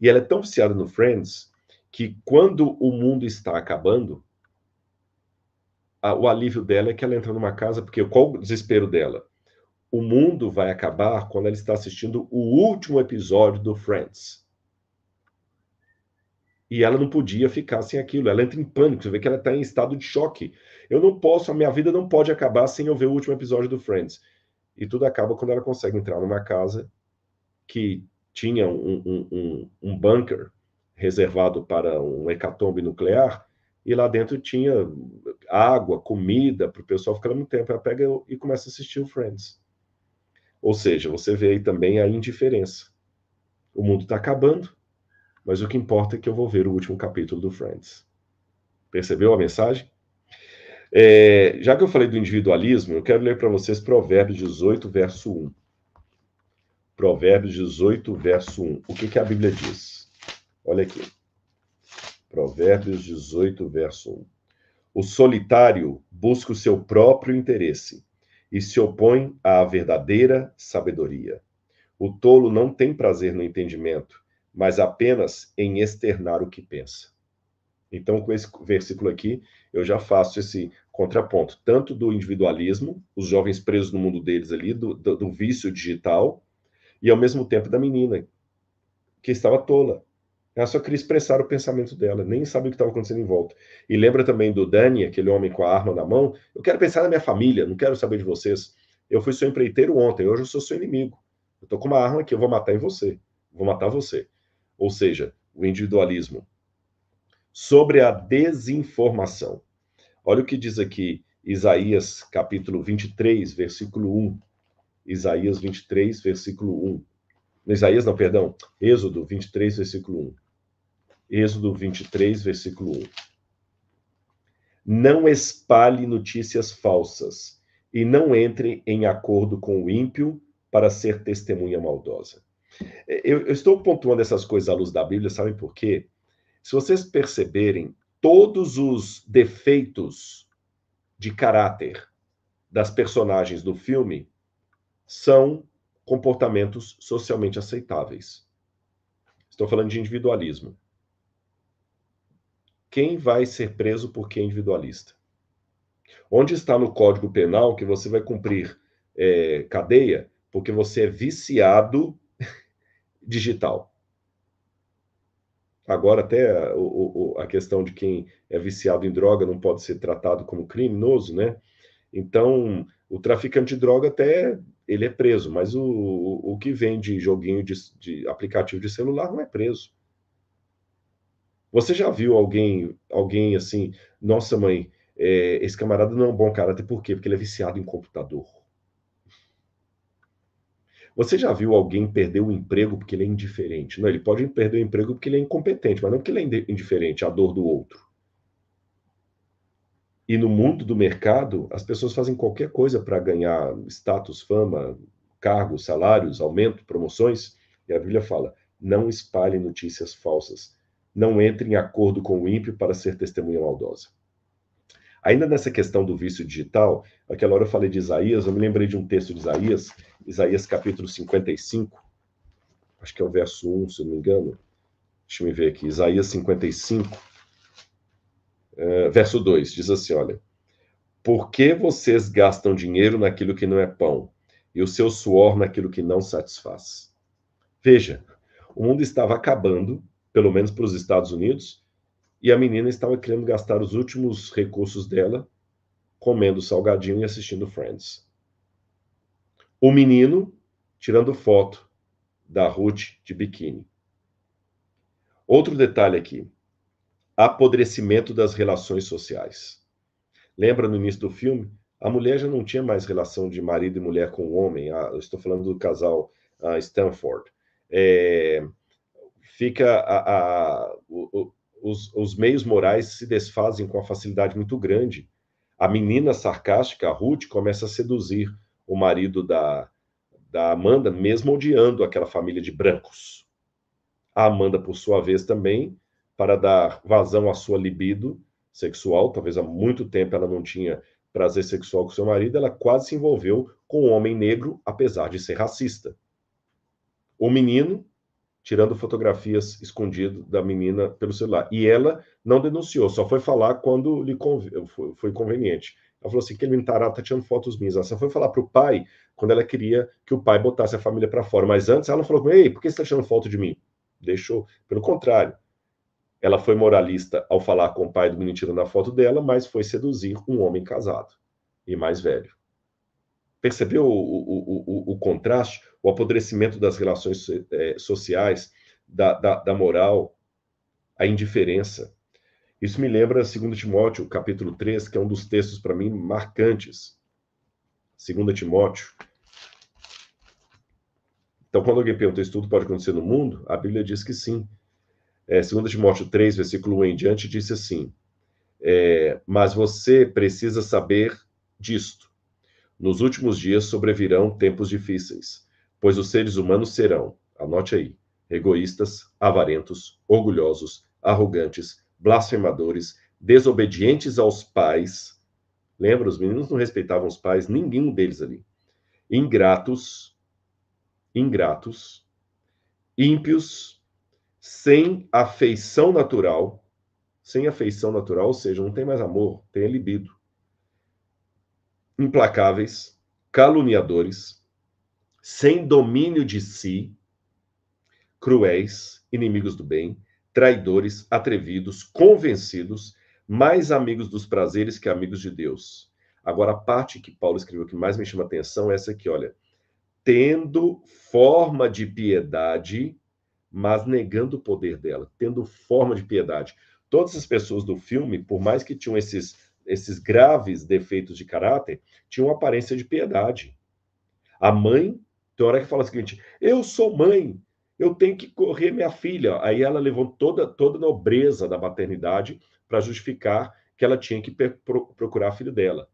E ela é tão viciada no Friends que quando o mundo está acabando, a, o alívio dela é que ela entra numa casa, porque qual o desespero dela? O mundo vai acabar quando ela está assistindo o último episódio do Friends. E ela não podia ficar sem aquilo. Ela entra em pânico. Você vê que ela está em estado de choque. Eu não posso, a minha vida não pode acabar sem eu ver o último episódio do Friends. E tudo acaba quando ela consegue entrar numa casa que tinha um, um, um, um bunker reservado para um hecatombe nuclear, e lá dentro tinha água, comida para o pessoal ficar muito tempo. Ela pega e começa a assistir o Friends. Ou seja, você vê aí também a indiferença. O mundo está acabando, mas o que importa é que eu vou ver o último capítulo do Friends. Percebeu a mensagem? É, já que eu falei do individualismo, eu quero ler para vocês Provérbios 18, verso 1. Provérbios 18, verso 1. O que, que a Bíblia diz? Olha aqui. Provérbios 18, verso 1. O solitário busca o seu próprio interesse e se opõe à verdadeira sabedoria. O tolo não tem prazer no entendimento, mas apenas em externar o que pensa. Então, com esse versículo aqui, eu já faço esse contraponto, tanto do individualismo, os jovens presos no mundo deles ali, do, do, do vício digital, e ao mesmo tempo da menina, que estava tola. Ela só queria expressar o pensamento dela, nem sabe o que estava acontecendo em volta. E lembra também do Dani, aquele homem com a arma na mão? Eu quero pensar na minha família, não quero saber de vocês. Eu fui seu empreiteiro ontem, hoje eu sou seu inimigo. Eu tô com uma arma aqui, eu vou matar em você. Vou matar você. Ou seja, o individualismo. Sobre a desinformação. Olha o que diz aqui Isaías capítulo 23, versículo 1. Isaías 23, versículo 1. Isaías, não, perdão, Êxodo 23, versículo 1. Êxodo 23, versículo 1. Não espalhe notícias falsas e não entre em acordo com o ímpio para ser testemunha maldosa. Eu, eu estou pontuando essas coisas à luz da Bíblia, sabem por quê? Se vocês perceberem, todos os defeitos de caráter das personagens do filme são comportamentos socialmente aceitáveis. Estou falando de individualismo. Quem vai ser preso porque é individualista? Onde está no Código Penal que você vai cumprir é, cadeia porque você é viciado digital? Agora, até o, o, a questão de quem é viciado em droga não pode ser tratado como criminoso, né? Então, o traficante de droga até ele é preso, mas o, o que vem de joguinho de, de aplicativo de celular não é preso. Você já viu alguém, alguém assim, nossa mãe, é, esse camarada não é um bom cara, até por quê? Porque ele é viciado em computador. Você já viu alguém perder o emprego porque ele é indiferente? Não, ele pode perder o emprego porque ele é incompetente, mas não porque ele é indiferente à dor do outro. E no mundo do mercado, as pessoas fazem qualquer coisa para ganhar status, fama, cargos, salários, aumento, promoções. E a Bíblia fala: não espalhem notícias falsas. Não entre em acordo com o ímpio para ser testemunha maldosa. Ainda nessa questão do vício digital, aquela hora eu falei de Isaías, eu me lembrei de um texto de Isaías, Isaías capítulo 55, acho que é o verso 1, se não me engano. Deixa eu ver aqui, Isaías 55 eh, verso 2 diz assim: Olha, por que vocês gastam dinheiro naquilo que não é pão e o seu suor naquilo que não satisfaz? Veja, o mundo estava acabando, pelo menos para os Estados Unidos, e a menina estava querendo gastar os últimos recursos dela comendo salgadinho e assistindo Friends. O menino tirando foto da Ruth de biquíni. Outro detalhe aqui: apodrecimento das relações sociais. Lembra no início do filme? A mulher já não tinha mais relação de marido e mulher com o homem. Ah, estou falando do casal ah, Stanford. É, fica a, a, o, o, os, os meios morais se desfazem com uma facilidade muito grande. A menina sarcástica, a Ruth, começa a seduzir o marido da, da Amanda, mesmo odiando aquela família de brancos. A Amanda, por sua vez, também para dar vazão à sua libido sexual, talvez há muito tempo ela não tinha prazer sexual com seu marido, ela quase se envolveu com um homem negro, apesar de ser racista. O menino tirando fotografias escondido da menina pelo celular. E ela não denunciou, só foi falar quando lhe foi conveniente. Ela falou assim: que ele me tará, tá tirando fotos minhas. Ela só foi falar para o pai quando ela queria que o pai botasse a família para fora. Mas antes ela não falou: ei, por que você está tirando foto de mim? Deixou. Pelo contrário, ela foi moralista ao falar com o pai do menino na foto dela, mas foi seduzir um homem casado e mais velho. Percebeu o, o, o, o contraste, o apodrecimento das relações é, sociais, da, da, da moral, a indiferença? Isso me lembra 2 Timóteo, capítulo 3, que é um dos textos para mim marcantes. 2 Timóteo. Então, quando alguém pergunta, isso tudo pode acontecer no mundo? A Bíblia diz que sim é, 2 Timóteo 3, versículo 1 em diante, disse assim: é, Mas você precisa saber disto. Nos últimos dias sobrevirão tempos difíceis, pois os seres humanos serão, anote aí, egoístas, avarentos, orgulhosos, arrogantes, blasfemadores, desobedientes aos pais. Lembra, os meninos não respeitavam os pais, nenhum deles ali. Ingratos, ingratos, ímpios, sem afeição natural, sem afeição natural, ou seja, não tem mais amor, tem a libido. Implacáveis, caluniadores, sem domínio de si, cruéis, inimigos do bem, traidores, atrevidos, convencidos, mais amigos dos prazeres que amigos de Deus. Agora, a parte que Paulo escreveu que mais me chama atenção é essa aqui, olha. Tendo forma de piedade, mas negando o poder dela, tendo forma de piedade. Todas as pessoas do filme, por mais que tinham esses, esses graves defeitos de caráter, tinham aparência de piedade. A mãe, tem hora que fala o seguinte: eu sou mãe, eu tenho que correr minha filha. Aí ela levou toda, toda a nobreza da maternidade para justificar que ela tinha que procurar a filha dela.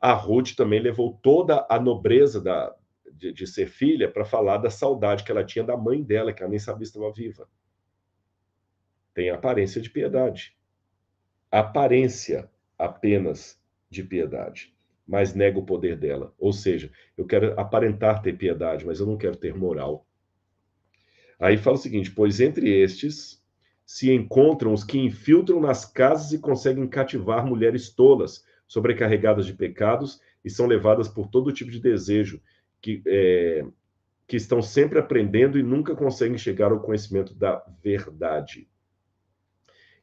A Ruth também levou toda a nobreza da, de, de ser filha para falar da saudade que ela tinha da mãe dela, que ela nem sabia se estava viva. Tem aparência de piedade. Aparência apenas de piedade, mas nega o poder dela. Ou seja, eu quero aparentar ter piedade, mas eu não quero ter moral. Aí fala o seguinte: pois entre estes se encontram os que infiltram nas casas e conseguem cativar mulheres tolas, sobrecarregadas de pecados e são levadas por todo tipo de desejo, que, é, que estão sempre aprendendo e nunca conseguem chegar ao conhecimento da verdade.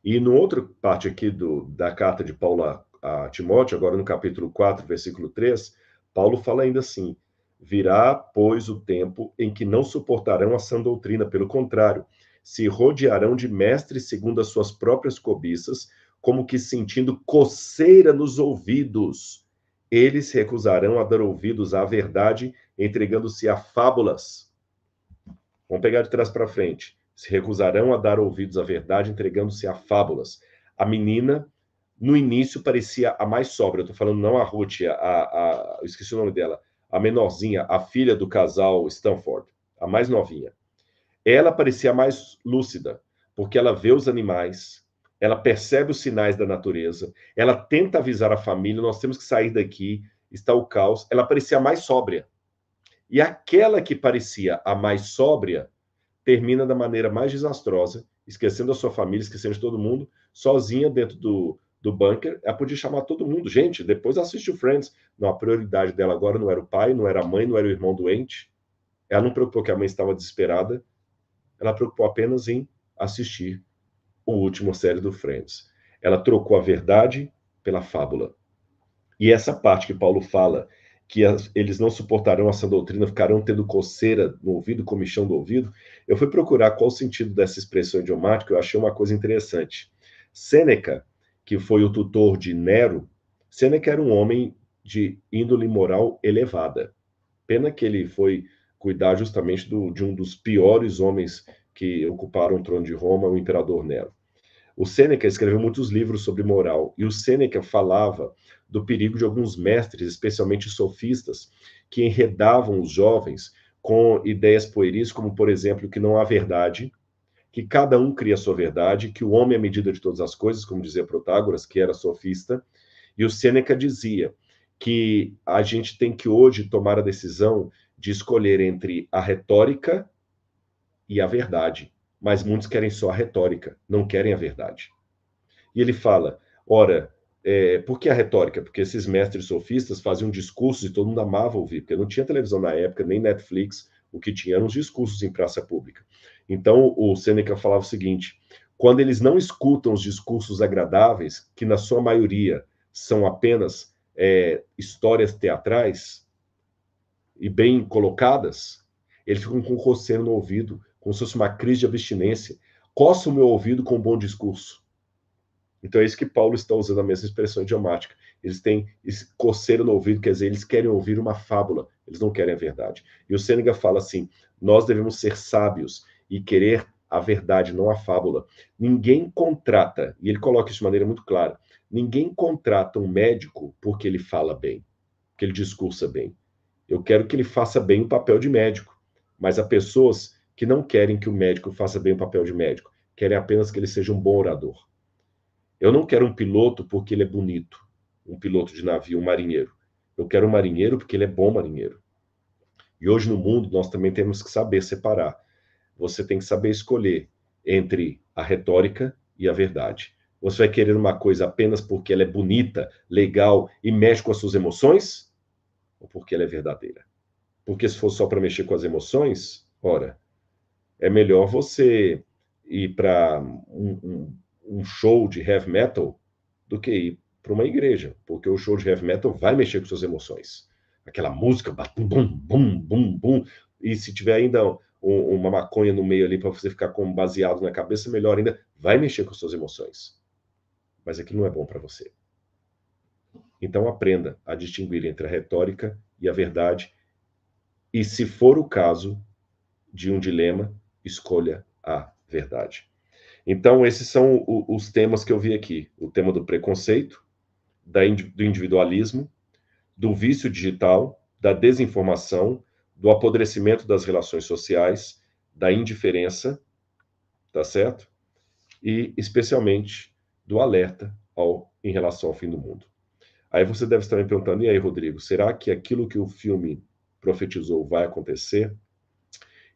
E no outra parte aqui do, da carta de Paulo a Timóteo, agora no capítulo 4, versículo 3, Paulo fala ainda assim: Virá, pois, o tempo em que não suportarão a sã doutrina, pelo contrário, se rodearão de mestres segundo as suas próprias cobiças, como que sentindo coceira nos ouvidos. Eles recusarão a dar ouvidos à verdade entregando-se a fábulas. Vamos pegar de trás para frente. Se recusarão a dar ouvidos à verdade, entregando-se a fábulas. A menina, no início, parecia a mais sóbria. Eu estou falando não a Ruth, a, a, a esqueci o nome dela, a menorzinha, a filha do casal Stanford, a mais novinha. Ela parecia mais lúcida, porque ela vê os animais, ela percebe os sinais da natureza, ela tenta avisar a família, nós temos que sair daqui, está o caos. Ela parecia mais sóbria. E aquela que parecia a mais sóbria termina da maneira mais desastrosa, esquecendo a sua família, esquecendo de todo mundo, sozinha dentro do, do bunker. Ela podia chamar todo mundo. Gente, depois assiste o Friends. Não, a prioridade dela agora não era o pai, não era a mãe, não era o irmão doente. Ela não preocupou que a mãe estava desesperada. Ela preocupou apenas em assistir o último série do Friends. Ela trocou a verdade pela fábula. E essa parte que Paulo fala que as, eles não suportarão essa doutrina, ficarão tendo coceira no ouvido, comichão do ouvido. Eu fui procurar qual o sentido dessa expressão idiomática, eu achei uma coisa interessante. Sêneca, que foi o tutor de Nero, Sêneca era um homem de índole moral elevada. Pena que ele foi cuidar justamente do, de um dos piores homens que ocuparam o trono de Roma, o imperador Nero. O Sêneca escreveu muitos livros sobre moral, e o Sêneca falava do perigo de alguns mestres, especialmente sofistas, que enredavam os jovens com ideias pueris, como, por exemplo, que não há verdade, que cada um cria a sua verdade, que o homem é a medida de todas as coisas, como dizia Protágoras, que era sofista, e o Sêneca dizia que a gente tem que hoje tomar a decisão de escolher entre a retórica e a verdade, mas muitos querem só a retórica, não querem a verdade. E ele fala: ora, é, por que a retórica? Porque esses mestres sofistas faziam discursos e todo mundo amava ouvir, porque não tinha televisão na época, nem Netflix, o que tinha eram os discursos em praça pública. Então, o Seneca falava o seguinte: quando eles não escutam os discursos agradáveis, que na sua maioria são apenas é, histórias teatrais e bem colocadas, eles ficam com um coceiro no ouvido, como se fosse uma crise de abstinência. Coça o meu ouvido com um bom discurso. Então é isso que Paulo está usando a mesma expressão idiomática. Eles têm coceiro no ouvido, quer dizer, eles querem ouvir uma fábula, eles não querem a verdade. E o Sêneca fala assim: nós devemos ser sábios e querer a verdade, não a fábula. Ninguém contrata, e ele coloca isso de maneira muito clara: ninguém contrata um médico porque ele fala bem, porque ele discursa bem. Eu quero que ele faça bem o papel de médico, mas há pessoas que não querem que o médico faça bem o papel de médico, querem apenas que ele seja um bom orador. Eu não quero um piloto porque ele é bonito, um piloto de navio, um marinheiro. Eu quero um marinheiro porque ele é bom marinheiro. E hoje no mundo nós também temos que saber separar. Você tem que saber escolher entre a retórica e a verdade. Você vai querer uma coisa apenas porque ela é bonita, legal e mexe com as suas emoções? Ou porque ela é verdadeira? Porque se for só para mexer com as emoções, ora, é melhor você ir para um, um um show de heavy metal do que ir para uma igreja, porque o show de heavy metal vai mexer com suas emoções. Aquela música, bum, bum, bum, bum, e se tiver ainda um, uma maconha no meio ali para você ficar com baseado na cabeça, melhor ainda, vai mexer com suas emoções. Mas aquilo não é bom para você. Então aprenda a distinguir entre a retórica e a verdade, e se for o caso de um dilema, escolha a verdade. Então, esses são o, os temas que eu vi aqui: o tema do preconceito, da, do individualismo, do vício digital, da desinformação, do apodrecimento das relações sociais, da indiferença, tá certo? E especialmente do alerta ao, em relação ao fim do mundo. Aí você deve estar me perguntando, e aí, Rodrigo, será que aquilo que o filme profetizou vai acontecer?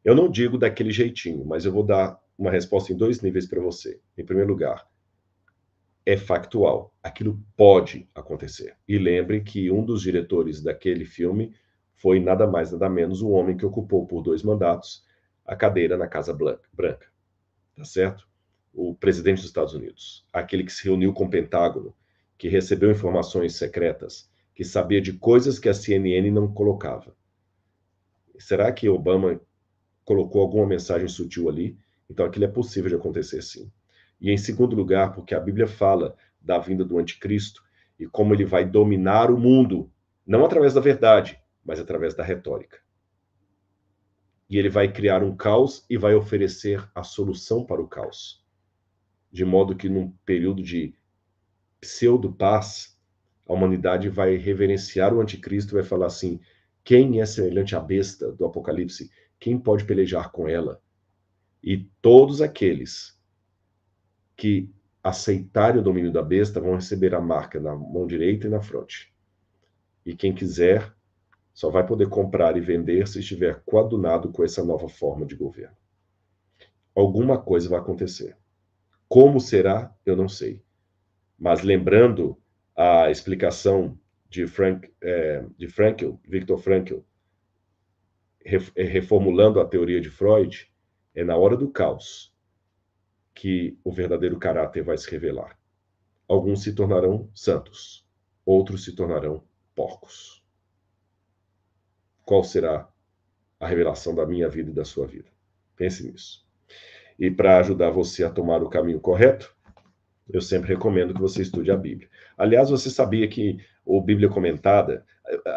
Eu não digo daquele jeitinho, mas eu vou dar uma resposta em dois níveis para você. Em primeiro lugar, é factual. Aquilo pode acontecer. E lembre que um dos diretores daquele filme foi nada mais nada menos o homem que ocupou por dois mandatos a cadeira na Casa Branca. Tá certo? O presidente dos Estados Unidos, aquele que se reuniu com o Pentágono, que recebeu informações secretas, que sabia de coisas que a CNN não colocava. Será que Obama colocou alguma mensagem sutil ali? Então aquilo é possível de acontecer sim. E em segundo lugar, porque a Bíblia fala da vinda do anticristo e como ele vai dominar o mundo, não através da verdade, mas através da retórica. E ele vai criar um caos e vai oferecer a solução para o caos. De modo que num período de pseudo-paz, a humanidade vai reverenciar o anticristo e vai falar assim: quem é semelhante à besta do Apocalipse? Quem pode pelejar com ela? E todos aqueles que aceitarem o domínio da besta vão receber a marca na mão direita e na fronte. E quem quiser só vai poder comprar e vender se estiver coadunado com essa nova forma de governo. Alguma coisa vai acontecer. Como será, eu não sei. Mas lembrando a explicação de, Frank, é, de Frankl, Viktor Frankl, reformulando a teoria de Freud, é na hora do caos que o verdadeiro caráter vai se revelar. Alguns se tornarão santos, outros se tornarão porcos. Qual será a revelação da minha vida e da sua vida? Pense nisso. E para ajudar você a tomar o caminho correto, eu sempre recomendo que você estude a Bíblia. Aliás, você sabia que o Bíblia Comentada.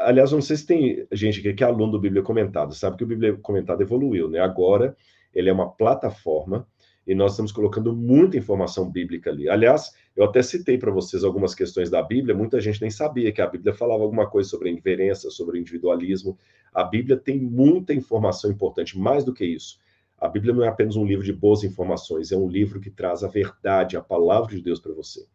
Aliás, eu não sei se tem gente aqui que é aluno do Bíblia Comentada, sabe que o Bíblia Comentada evoluiu, né? Agora ele é uma plataforma e nós estamos colocando muita informação bíblica ali. Aliás, eu até citei para vocês algumas questões da Bíblia, muita gente nem sabia que a Bíblia falava alguma coisa sobre a inverença, sobre o individualismo. A Bíblia tem muita informação importante, mais do que isso. A Bíblia não é apenas um livro de boas informações, é um livro que traz a verdade, a palavra de Deus para você.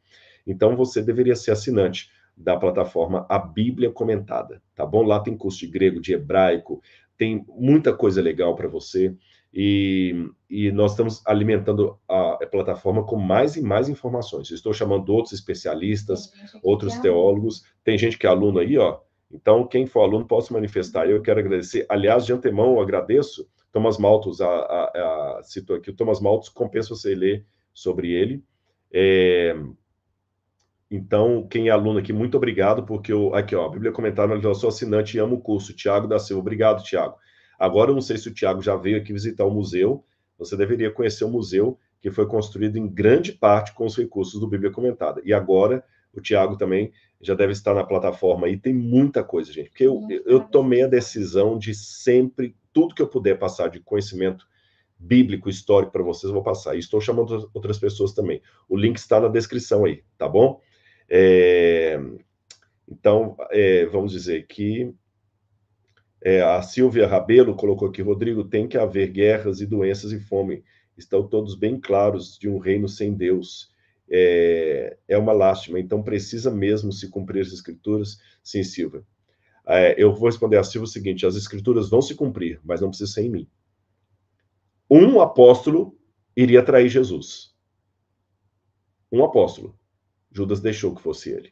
Então você deveria ser assinante da plataforma A Bíblia Comentada, tá bom? Lá tem curso de grego, de hebraico, tem muita coisa legal para você. E, e nós estamos alimentando a, a, plataforma com mais e mais informações. estou chamando outros especialistas, outros é teólogos. Tem gente que é aluno aí, ó. Então, quem for aluno, pode se manifestar. Eu quero agradecer. Aliás, de antemão, eu agradeço. Thomas Malthus, a, a, a, aqui, o Thomas Malthus, compensa você ler sobre ele. É, então, quem é aluno aqui, muito obrigado, porque eu, aqui, ó, a Bíblia comentada, eu sou assinante e amo o curso. Tiago da Silva, obrigado, Tiago. Agora, eu não sei se o Tiago já veio aqui visitar o museu, você deveria conhecer o museu que foi construído em grande parte com os recursos do Bíblia Comentada. E agora, o Tiago também já deve estar na plataforma aí, tem muita coisa, gente. Porque eu, eu tomei a decisão de sempre, tudo que eu puder passar de conhecimento bíblico, histórico para vocês, eu vou passar. E estou chamando outras pessoas também. O link está na descrição aí, tá bom? É... Então, é, vamos dizer que é, a Silvia Rabelo colocou aqui, Rodrigo, tem que haver guerras e doenças e fome. Estão todos bem claros de um reino sem Deus. É, é uma lástima. Então precisa mesmo se cumprir as escrituras? Sim, Silvia. É, eu vou responder a Silvia o seguinte: as escrituras vão se cumprir, mas não precisa ser em mim. Um apóstolo iria trair Jesus. Um apóstolo. Judas deixou que fosse ele.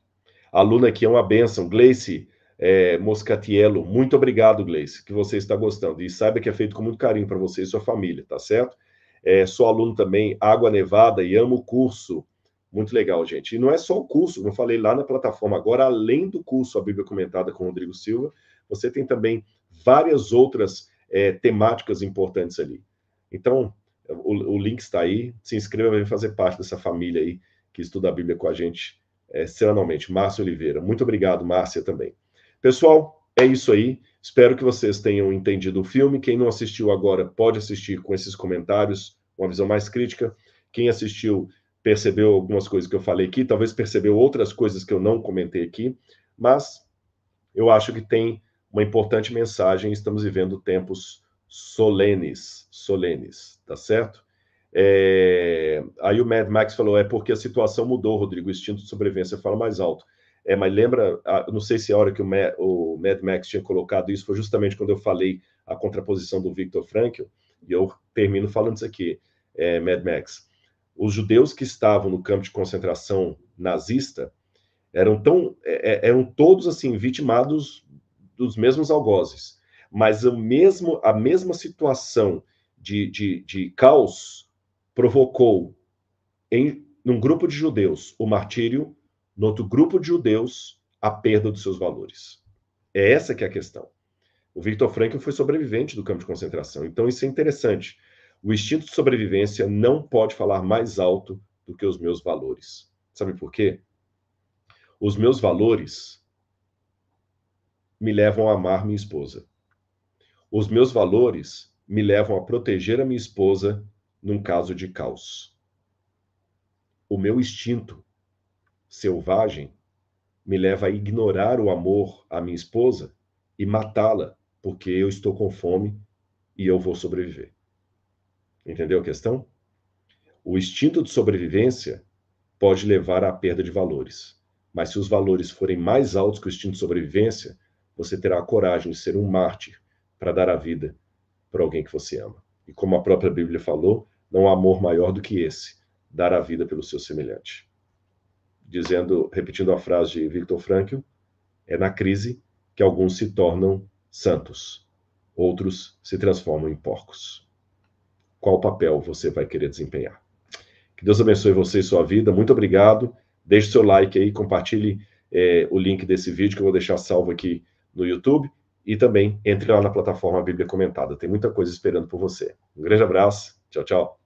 A aluna aqui é uma bênção. Gleice, é, Moscatiello. Muito obrigado, Gleice, que você está gostando. E saiba que é feito com muito carinho para você e sua família, tá certo? É, sou aluno também, Água Nevada, e amo o curso. Muito legal, gente. E não é só o curso, como eu falei lá na plataforma. Agora, além do curso A Bíblia Comentada com Rodrigo Silva, você tem também várias outras é, temáticas importantes ali. Então, o, o link está aí. Se inscreva, vem fazer parte dessa família aí que estuda a Bíblia com a gente é, semanalmente. Márcia Oliveira. Muito obrigado, Márcia, também. Pessoal, é isso aí. Espero que vocês tenham entendido o filme. Quem não assistiu agora pode assistir com esses comentários, uma visão mais crítica. Quem assistiu percebeu algumas coisas que eu falei aqui, talvez percebeu outras coisas que eu não comentei aqui, mas eu acho que tem uma importante mensagem. Estamos vivendo tempos solenes, solenes, tá certo? É... Aí o Mad Max falou: é porque a situação mudou, Rodrigo. O instinto de sobrevivência fala mais alto. É, mas lembra, não sei se a hora que o Mad, o Mad Max tinha colocado isso foi justamente quando eu falei a contraposição do Victor Frankl, e eu termino falando isso aqui, é, Mad Max. Os judeus que estavam no campo de concentração nazista eram tão é, é eram todos assim vitimados dos mesmos algozes, mas o mesmo a mesma situação de, de, de caos provocou em num grupo de judeus o martírio no outro grupo de judeus, a perda dos seus valores. É essa que é a questão. O Viktor Frankl foi sobrevivente do campo de concentração, então isso é interessante. O instinto de sobrevivência não pode falar mais alto do que os meus valores. Sabe por quê? Os meus valores me levam a amar minha esposa. Os meus valores me levam a proteger a minha esposa num caso de caos. O meu instinto selvagem me leva a ignorar o amor à minha esposa e matá-la, porque eu estou com fome e eu vou sobreviver. Entendeu a questão? O instinto de sobrevivência pode levar à perda de valores, mas se os valores forem mais altos que o instinto de sobrevivência, você terá a coragem de ser um mártir para dar a vida para alguém que você ama. E como a própria Bíblia falou, não há amor maior do que esse, dar a vida pelo seu semelhante dizendo, repetindo a frase de Victor Frankl, é na crise que alguns se tornam santos, outros se transformam em porcos. Qual papel você vai querer desempenhar? Que Deus abençoe você e sua vida. Muito obrigado. Deixe seu like aí, compartilhe é, o link desse vídeo que eu vou deixar salvo aqui no YouTube e também entre lá na plataforma Bíblia Comentada. Tem muita coisa esperando por você. Um grande abraço. Tchau, tchau.